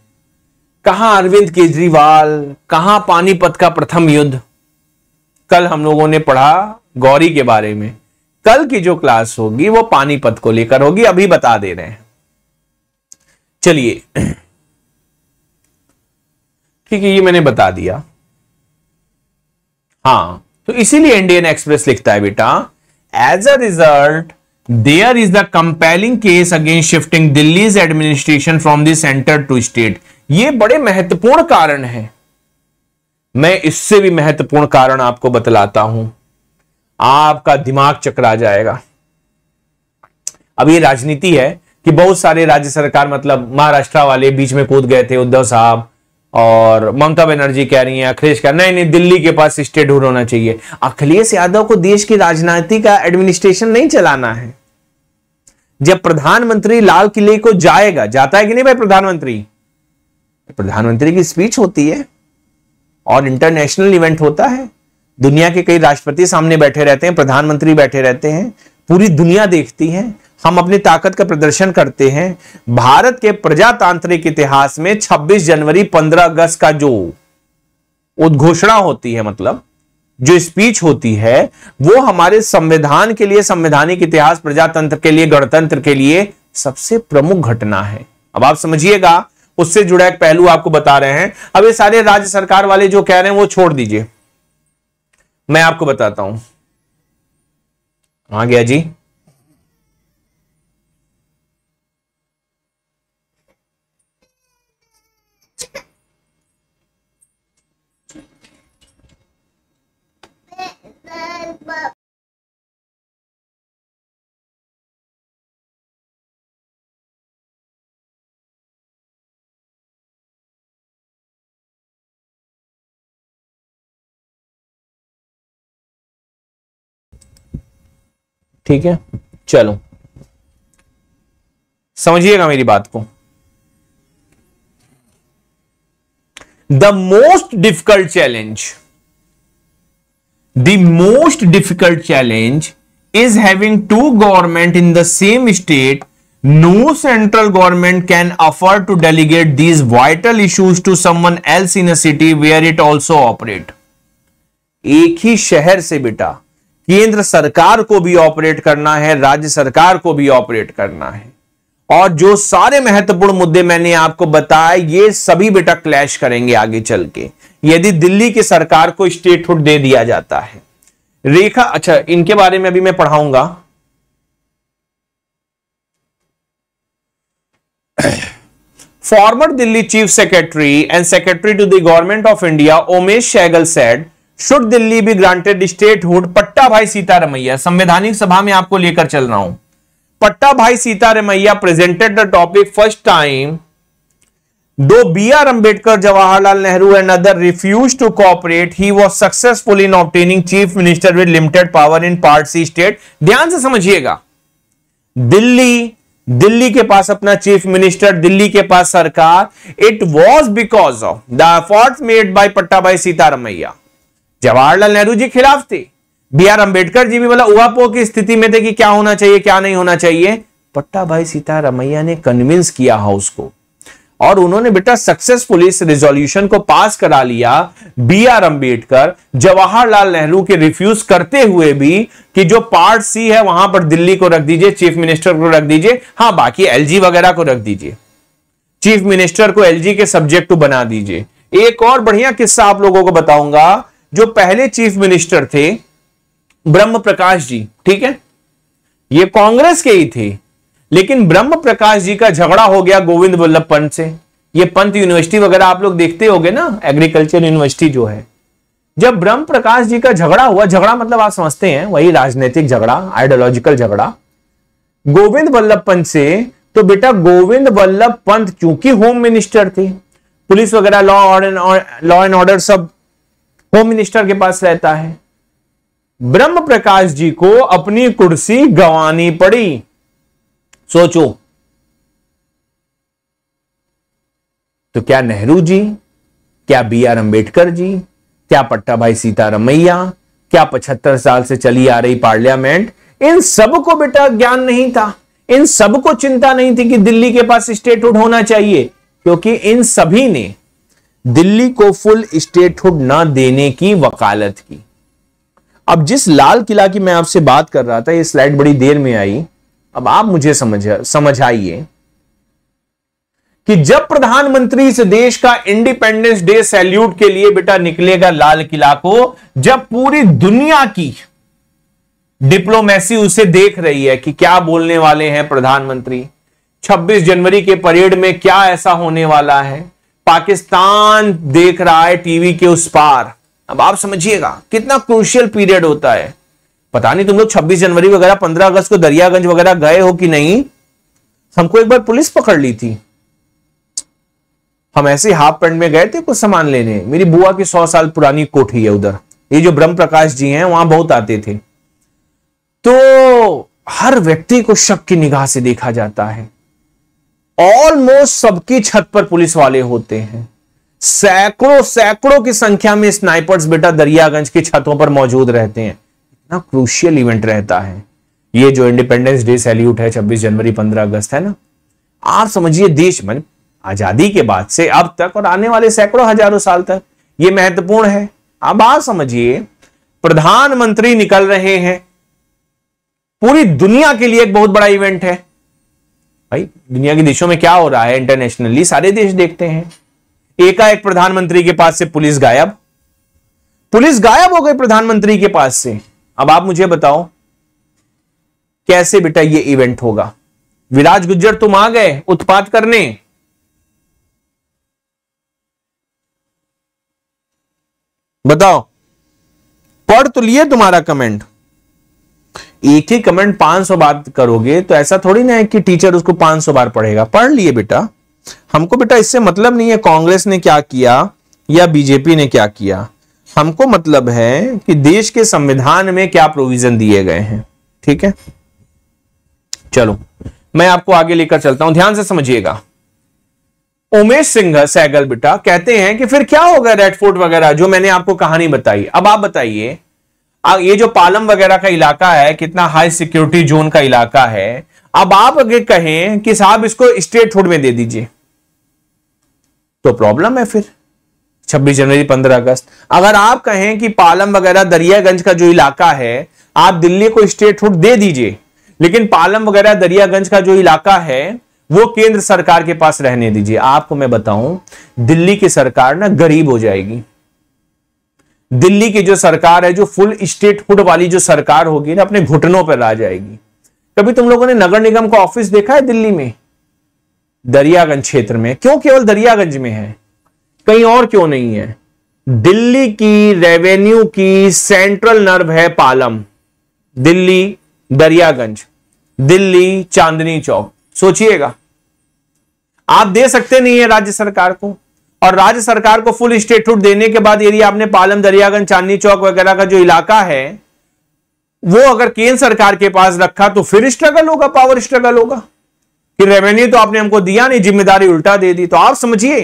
कहा अरविंद केजरीवाल कहा पानीपत का प्रथम युद्ध कल हम लोगों ने पढ़ा गौरी के बारे में कल की जो क्लास होगी वो पानीपत को लेकर होगी अभी बता दे रहे हैं चलिए ठीक है ये मैंने बता दिया हाँ तो इसीलिए इंडियन एक्सप्रेस लिखता है बेटा as a result there is the compelling case against shifting Delhi's administration from the centre to state ये बड़े महत्वपूर्ण कारण है मैं इससे भी महत्वपूर्ण कारण आपको बतलाता हूं आपका दिमाग चकरा जाएगा अब ये राजनीति है कि बहुत सारे राज्य सरकार मतलब महाराष्ट्र वाले बीच में कूद गए थे उद्धव साहब और ममता बनर्जी कह रही हैं अखिलेश कह नहीं नहीं दिल्ली के पास स्टेट हुड होना चाहिए अखिलेश यादव को देश की राजनीति का एडमिनिस्ट्रेशन नहीं चलाना है जब प्रधानमंत्री लाल किले को जाएगा जाता है कि नहीं भाई प्रधानमंत्री प्रधानमंत्री की स्पीच होती है और इंटरनेशनल इवेंट होता है दुनिया के कई राष्ट्रपति सामने बैठे रहते हैं प्रधानमंत्री बैठे रहते हैं पूरी दुनिया देखती है हम अपनी ताकत का प्रदर्शन करते हैं भारत के प्रजातांत्रिक इतिहास में 26 जनवरी 15 अगस्त का जो उद्घोषणा होती है मतलब जो स्पीच होती है वो हमारे संविधान के लिए संवैधानिक इतिहास प्रजातंत्र के लिए गणतंत्र के लिए सबसे प्रमुख घटना है अब आप समझिएगा उससे जुड़ा एक पहलू आपको बता रहे हैं अब ये सारे राज्य सरकार वाले जो कह रहे हैं वो छोड़ दीजिए मैं आपको बताता हूं आ गया जी ठीक है चलो समझिएगा मेरी बात को the most difficult challenge the most difficult challenge is having two government in the same state no central government can afford to delegate these vital issues to someone else in a city where it also operate एक ही शहर से बेटा केंद्र सरकार को भी ऑपरेट करना है राज्य सरकार को भी ऑपरेट करना है और जो सारे महत्वपूर्ण मुद्दे मैंने आपको बताए ये सभी बेटा क्लैश करेंगे आगे चल के यदि दिल्ली की सरकार को स्टेटहुड दे दिया जाता है रेखा अच्छा इनके बारे में अभी मैं पढ़ाऊंगा former Delhi chief secretary and secretary to the government of India Omesh Saigal said should Delhi be granted statehood Pattabhi Sitaramayya संवैधानिक सभा में आपको लेकर चल रहा हूं Pattabhi Sitaramayya presented the topic first time though B R Ambedkar Jawaharlal Nehru and other refuse to cooperate he was successful in obtaining chief minister with limited power in part C state ध्यान से समझिएगा दिल्ली दिल्ली के पास अपना चीफ मिनिस्टर दिल्ली के पास सरकार it was because of the efforts made Patta Pattabhi Sitaramayya Jawaharlal Nehru जी खिलाफ थे बी आर अंबेडकर जी भी बोला उहापो की स्थिति में थे कि क्या होना चाहिए क्या नहीं होना चाहिए पट्टा भाई सीतारमैया ने कन्विंस किया हाउस को और उन्होंने बेटा सक्सेसफुली इस रिजोल्यूशन को पास करा लिया बी आर अंबेडकर जवाहरलाल नेहरू के रिफ्यूज करते हुए भी कि जो पार्ट सी है वहां पर दिल्ली को रख दीजिए चीफ मिनिस्टर को रख दीजिए हाँ बाकी एलजी वगैरह को रख दीजिए चीफ मिनिस्टर को एलजी के सब्जेक्ट को बना दीजिए एक और बढ़िया किस्सा आप लोगों को बताऊंगा जो पहले चीफ मिनिस्टर थे ब्रह्म प्रकाश जी ठीक है ये कांग्रेस के ही थे लेकिन ब्रह्म प्रकाश जी का झगड़ा हो गया गोविंद वल्लभ पंत से ये पंत यूनिवर्सिटी वगैरह आप लोग देखते होगे ना एग्रीकल्चर यूनिवर्सिटी जो है जब ब्रह्म प्रकाश जी का झगड़ा हुआ झगड़ा मतलब आप समझते हैं वही राजनीतिक झगड़ा आइडियोलॉजिकल झगड़ा गोविंद वल्लभ पंत से तो बेटा गोविंद वल्लभ पंत चूंकि होम मिनिस्टर थे पुलिस वगैरह लॉ लॉ एंड ऑर्डर सब होम मिनिस्टर के पास रहता है ब्रह्म प्रकाश जी को अपनी कुर्सी गंवानी पड़ी सोचो तो क्या नेहरू जी क्या बी आर अंबेडकर जी क्या पट्टा भाई सीतारमैया क्या पचहत्तर साल से चली आ रही पार्लियामेंट इन सब को बेटा ज्ञान नहीं था इन सबको चिंता नहीं थी कि दिल्ली के पास स्टेटहुड होना चाहिए क्योंकि इन सभी ने दिल्ली को फुल स्टेटहुड ना देने की वकालत की अब जिस लाल किला की मैं आपसे बात कर रहा था ये स्लाइड बड़ी देर में आई अब आप मुझे समझ समझ आइए कि जब प्रधानमंत्री इस देश का इंडिपेंडेंस डे सैल्यूट के लिए बेटा निकलेगा लाल किला को जब पूरी दुनिया की डिप्लोमेसी उसे देख रही है कि क्या बोलने वाले हैं प्रधानमंत्री 26 जनवरी के परेड में क्या ऐसा होने वाला है पाकिस्तान देख रहा है टीवी के उस पार अब आप समझिएगा कितना क्रूशियल पीरियड होता है पता नहीं तुम लोग 26 जनवरी वगैरह 15 अगस्त को दरियागंज वगैरह गए हो कि नहीं हमको एक बार पुलिस पकड़ ली थी हम ऐसे हाफ पेंट में गए थे कुछ सामान लेने मेरी बुआ की सौ साल पुरानी कोठी है उधर ये जो ब्रह्म प्रकाश जी हैं वहां बहुत आते थे तो हर व्यक्ति को शक की निगाह से देखा जाता है ऑलमोस्ट सबकी छत पर पुलिस वाले होते हैं सैकड़ों सैकड़ों की संख्या में स्नाइपर्स बेटा दरियागंज की छतों पर मौजूद रहते हैं इतना क्रूशियल इवेंट रहता है ये जो इंडिपेंडेंस डे सैल्यूट है 26 जनवरी 15 अगस्त है ना आप समझिए देश मन आजादी के बाद से अब तक और आने वाले सैकड़ों हजारों साल तक ये महत्वपूर्ण है अब आप समझिए प्रधानमंत्री निकल रहे हैं पूरी दुनिया के लिए एक बहुत बड़ा इवेंट है भाई दुनिया के देशों में क्या हो रहा है इंटरनेशनली सारे देश देखते हैं एकाएक प्रधानमंत्री के पास से पुलिस गायब पुलिस गायब हो गई प्रधानमंत्री के पास से अब आप मुझे बताओ कैसे बेटा ये इवेंट होगा विराज गुज्जर तुम आ गए उत्पात करने बताओ पढ़ तो लिए तुम्हारा कमेंट एक ही कमेंट 500 बार करोगे तो ऐसा थोड़ी ना है कि टीचर उसको 500 बार पढ़ेगा पढ़ लिए बेटा हमको बेटा इससे मतलब नहीं है कांग्रेस ने क्या किया या बीजेपी ने क्या किया हमको मतलब है कि देश के संविधान में क्या प्रोविजन दिए गए हैं ठीक है चलो मैं आपको आगे लेकर चलता हूं ध्यान से समझिएगा उमेश सिंह सैगल बेटा कहते हैं कि फिर क्या होगा रेडफोर्ट वगैरह जो मैंने आपको कहानी बताई अब आप बताइए अब ये जो पालम वगैरह का इलाका है कितना हाई सिक्योरिटी जोन का इलाका है अब आप अगर कहें कि साहब इसको स्टेट हुड में दे दीजिए तो प्रॉब्लम है फिर 26 जनवरी 15 अगस्त अगर आप कहें कि पालम वगैरह दरियागंज का जो इलाका है आप दिल्ली को स्टेट हुड दे दीजिए लेकिन पालम वगैरह दरियागंज का जो इलाका है वो केंद्र सरकार के पास रहने दीजिए आपको मैं बताऊं दिल्ली की सरकार ना गरीब हो जाएगी दिल्ली की जो सरकार है जो फुल स्टेटहुड वाली जो सरकार होगी ना अपने घुटनों पर आ जाएगी कभी तुम लोगों ने नगर निगम का ऑफिस देखा है दिल्ली में दरियागंज क्षेत्र में क्यों केवल दरियागंज में है कहीं और क्यों नहीं है दिल्ली की रेवेन्यू की सेंट्रल नर्व है पालम दिल्ली दरियागंज दिल्ली चांदनी चौक सोचिएगा आप दे सकते नहीं है राज्य सरकार को और राज्य सरकार को फुल स्टेटहुड देने के बाद यदि आपने पालम दरियागंज चांदनी चौक वगैरह का जो इलाका है वो अगर केंद्र सरकार के पास रखा तो फिर स्ट्रगल होगा पावर स्ट्रगल होगा कि रेवेन्यू तो आपने हमको दिया नहीं जिम्मेदारी उल्टा दे दी तो आप समझिए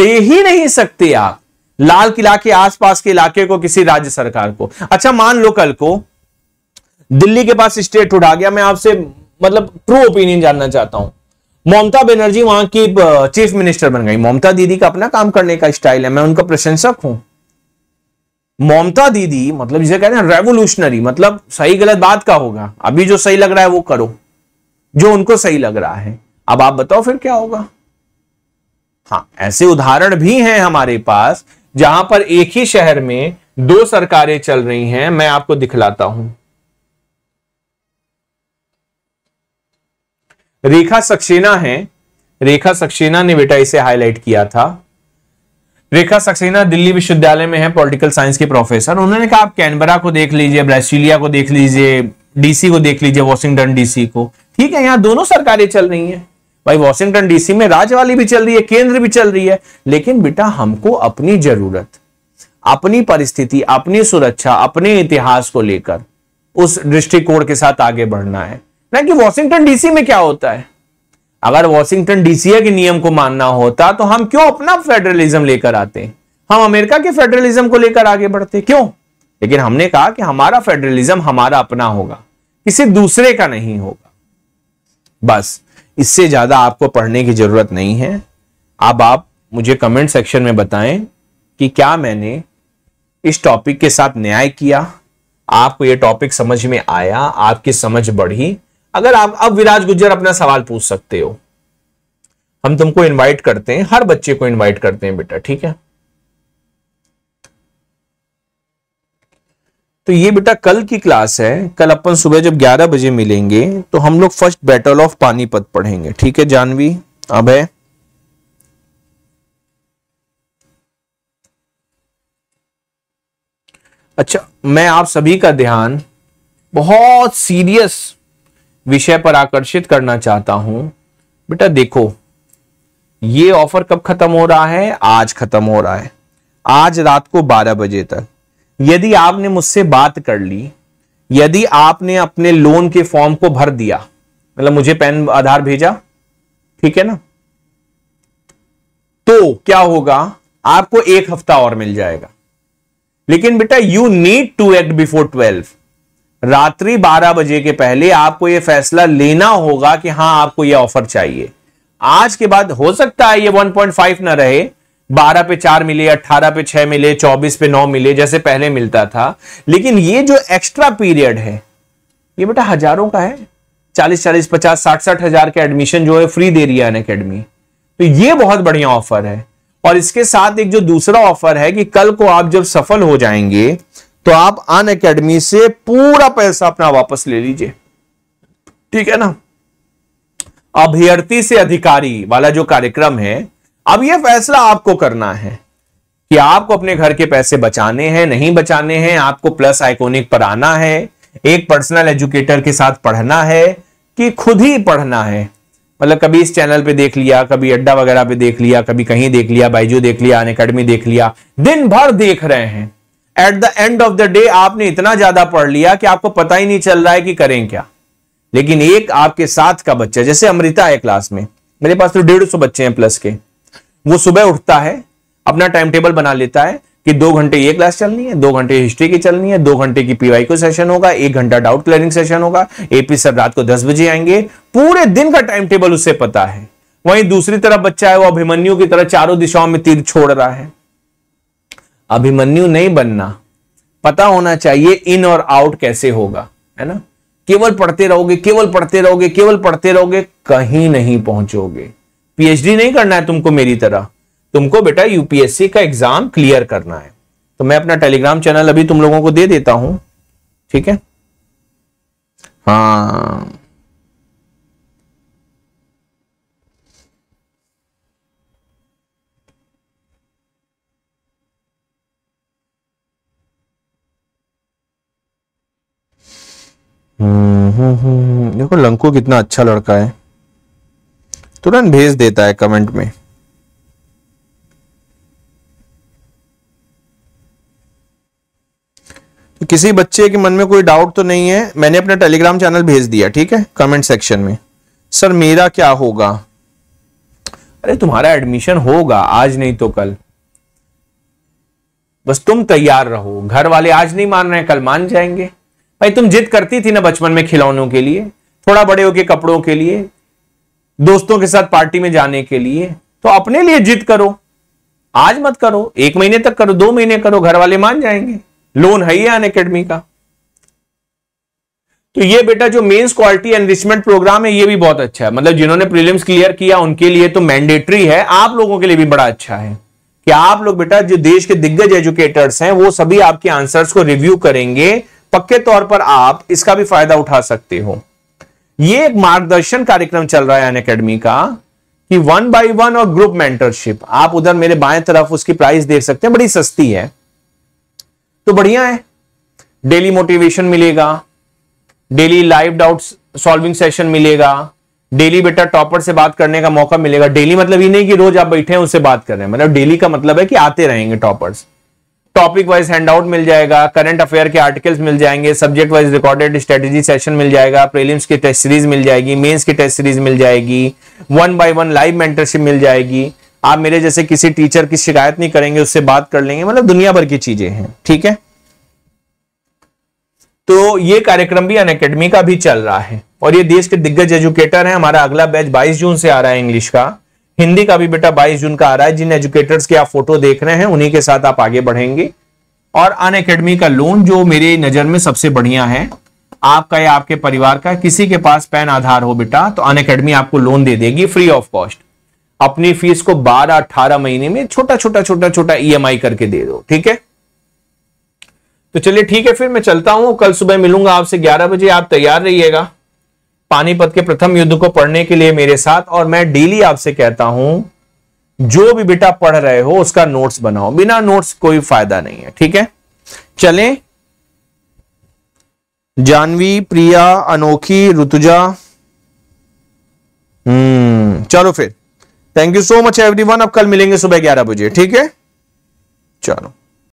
दे ही नहीं सकते आप लाल किला के आसपास के इलाके को किसी राज्य सरकार को अच्छा मान लो कल को दिल्ली के पास स्टेट उठा गया मैं आपसे मतलब ट्रू ओपिनियन जानना चाहता हूं ममता बनर्जी वहां की चीफ मिनिस्टर बन गई ममता दीदी का अपना काम करने का स्टाइल है मैं उनका प्रशंसक हूं ममता दीदी मतलब जिसे कहते हैं रेवोल्यूशनरी मतलब सही गलत बात का होगा अभी जो सही लग रहा है वो करो जो उनको सही लग रहा है अब आप बताओ फिर क्या होगा हाँ ऐसे उदाहरण भी हैं हमारे पास जहां पर एक ही शहर में दो सरकारें चल रही हैं मैं आपको दिखलाता हूं रेखा सक्सेना है रेखा सक्सेना ने बेटा इसे हाईलाइट किया था रेखा सक्सेना दिल्ली विश्वविद्यालय में है पॉलिटिकल साइंस के प्रोफेसर उन्होंने कहा आप कैनबरा को देख लीजिए ब्रासीलिया को देख लीजिए डीसी को देख लीजिए वॉशिंगटन डीसी को ठीक है यहां दोनों सरकारें चल रही है भाई वॉशिंगटन डीसी में राज्य वाली भी चल रही है केंद्र भी चल रही है लेकिन बेटा हमको अपनी जरूरत अपनी परिस्थिति अपनी सुरक्षा अपने इतिहास को लेकर उस दृष्टिकोण के साथ आगे बढ़ना है ना कि वॉशिंगटन डीसी में क्या होता है अगर वॉशिंगटन डीसी के नियम को मानना होता तो हम क्यों अपना फेडरलिज्म लेकर आते हम अमेरिका के फेडरलिज्म को लेकर आगे बढ़ते क्यों लेकिन हमने कहा कि हमारा फेडरलिज्म हमारा अपना होगा किसी दूसरे का नहीं होगा बस इससे ज्यादा आपको पढ़ने की जरूरत नहीं है अब आप मुझे कमेंट सेक्शन में बताएं कि क्या मैंने इस टॉपिक के साथ न्याय किया आपको यह टॉपिक समझ में आया आपकी समझ बढ़ी अगर आप अब विराज गुज्जर अपना सवाल पूछ सकते हो हम तुमको इनवाइट करते हैं हर बच्चे को इनवाइट करते हैं बेटा ठीक है तो ये बेटा कल की क्लास है कल अपन सुबह जब 11 बजे मिलेंगे तो हम लोग फर्स्ट बैटल ऑफ पानीपत पढ़ेंगे ठीक है जानवी अब है अच्छा मैं आप सभी का ध्यान बहुत सीरियस विषय पर आकर्षित करना चाहता हूं बेटा देखो ये ऑफर कब खत्म हो रहा है आज खत्म हो रहा है आज रात को 12 बजे तक यदि आपने मुझसे बात कर ली यदि आपने अपने लोन के फॉर्म को भर दिया मतलब मुझे पैन आधार भेजा ठीक है ना तो क्या होगा आपको एक हफ्ता और मिल जाएगा लेकिन बेटा you need to act before twelve रात्रि 12 बजे के पहले आपको यह फैसला लेना होगा कि हाँ आपको यह ऑफर चाहिए आज के बाद हो सकता है ये 1.5 ना रहे 12 पे 4 मिले 18 पे 6 मिले 24 पे 9 मिले जैसे पहले मिलता था लेकिन ये जो एक्स्ट्रा पीरियड है ये बेटा हजारों का है चालीस चालीस पचास साठ साठ हजार का एडमिशन जो है फ्री दे रही है अन अकेडमी तो ये बहुत बढ़िया ऑफर है और इसके साथ एक जो दूसरा ऑफर है कि कल को आप जब सफल हो जाएंगे तो आप अन अकेडमी से पूरा पैसा अपना वापस ले लीजिए ठीक है ना अभ्यर्थी से अधिकारी वाला जो कार्यक्रम है अब यह फैसला आपको करना है कि आपको अपने घर के पैसे बचाने हैं नहीं बचाने हैं आपको प्लस आइकोनिक पर आना है एक पर्सनल एजुकेटर के साथ पढ़ना है कि खुद ही पढ़ना है मतलब कभी इस चैनल पे देख लिया कभी अड्डा वगैरह पे देख लिया कभी कहीं देख लिया बाइजू देख लिया अन देख लिया दिन भर देख रहे हैं at the end of the day आपने इतना ज्यादा पढ़ लिया कि आपको पता ही नहीं चल रहा है कि करें क्या लेकिन एक आपके साथ का बच्चा जैसे अमृता है क्लास में मेरे पास तो डेढ़ सौ बच्चे हैं प्लस के वो सुबह उठता है अपना टाइम टेबल बना लेता है कि दो घंटे ये क्लास चलनी है दो घंटे हिस्ट्री की चलनी है दो घंटे की पीवाई को सेशन होगा एक घंटा डाउट क्लियरिंग सेशन होगा एपी सर रात को दस बजे आएंगे पूरे दिन का टाइम टेबल उसे पता है वहीं दूसरी तरफ बच्चा है वो अभिमन्यु की तरह चारों दिशाओं में तीर छोड़ रहा है अभिमन्यु नहीं बनना पता होना चाहिए इन और आउट कैसे होगा है ना केवल पढ़ते रहोगे केवल पढ़ते रहोगे केवल पढ़ते रहोगे कहीं नहीं पहुंचोगे पीएचडी नहीं करना है तुमको मेरी तरह तुमको बेटा यूपीएससी का एग्जाम क्लियर करना है तो मैं अपना टेलीग्राम चैनल अभी तुम लोगों को दे देता हूं ठीक है हाँ हम्म, देखो लंकू कितना अच्छा लड़का है तुरंत भेज देता है कमेंट में तो किसी बच्चे के मन में कोई डाउट तो नहीं है मैंने अपना टेलीग्राम चैनल भेज दिया ठीक है कमेंट सेक्शन में सर मेरा क्या होगा अरे तुम्हारा एडमिशन होगा आज नहीं तो कल बस तुम तैयार रहो घर वाले आज नहीं मान रहे कल मान जाएंगे भाई तुम जिद करती थी ना बचपन में खिलौनों के लिए थोड़ा बड़े होके कपड़ों के लिए दोस्तों के साथ पार्टी में जाने के लिए तो अपने लिए जिद करो आज मत करो एक महीने तक करो दो महीने करो घर वाले मान जाएंगे लोन है ही अन अकेडमी का तो ये बेटा जो मेंस क्वालिटी एनरिचमेंट प्रोग्राम है ये भी बहुत अच्छा है मतलब जिन्होंने प्रीलिम्स क्लियर किया उनके लिए तो मैंडेटरी है आप लोगों के लिए भी बड़ा अच्छा है कि आप लोग बेटा जो देश के दिग्गज एजुकेटर्स हैं वो सभी आपके आंसर्स को रिव्यू करेंगे पक्के तौर पर आप इसका भी फायदा उठा सकते हो यह एक मार्गदर्शन कार्यक्रम चल रहा है अन अकेडमी का कि वन बाय वन और ग्रुप मेंटरशिप आप उधर मेरे बाएं तरफ उसकी प्राइस देख सकते हैं बड़ी सस्ती है तो बढ़िया है डेली मोटिवेशन मिलेगा daily live doubt solving session मिलेगा डेली बेटा टॉपर से बात करने का मौका मिलेगा डेली मतलब ये नहीं कि रोज आप बैठे हैं उससे बात कर रहे हैं मतलब डेली का मतलब है कि आते रहेंगे टॉपर्स टॉपिक वाइज हैंडआउट मिल जाएगा करंट अफेयर के आर्टिकल्स मिल जाएंगे subject wise recorded strategy session मिल जाएगा प्रीलिम्स की टेस्ट सीरीज मिल जाएगी मेंस की टेस्ट सीरीज मिल जाएगी one by one live mentorship मिल जाएगी आप मेरे जैसे किसी टीचर की शिकायत नहीं करेंगे उससे बात कर लेंगे मतलब दुनिया भर की चीजें हैं ठीक है तो ये कार्यक्रम भी अन अकेडमी का भी चल रहा है और ये देश के दिग्गज एजुकेटर हैं हमारा अगला बैच 22 जून से आ रहा है इंग्लिश का हिंदी का भी बेटा 22 जून का आ रहा है जिन एजुकेटर्स के आप फोटो देख रहे हैं उन्हीं के साथ आप आगे बढ़ेंगे और अन अकेडमी का लोन जो मेरी नजर में सबसे बढ़िया है आपका या आपके परिवार का किसी के पास पैन आधार हो बेटा तो अन अकेडमी आपको लोन दे देगी फ्री ऑफ कॉस्ट अपनी फीस को 12 18 महीने में छोटा छोटा छोटा छोटा e ईएमआई करके दे दो ठीक है तो चलिए ठीक है फिर मैं चलता हूं कल सुबह मिलूंगा आपसे 11 बजे आप तैयार रहिएगा पानीपत के प्रथम युद्ध को पढ़ने के लिए मेरे साथ और मैं डेली आपसे कहता हूं जो भी बेटा पढ़ रहे हो उसका नोट्स बनाओ बिना नोट्स कोई फायदा नहीं है ठीक है चले जानवी प्रिया अनोखी रुतुजा हम्म चलो फिर thank you so much everyone अब कल मिलेंगे सुबह ग्यारह बजे ठीक है चलो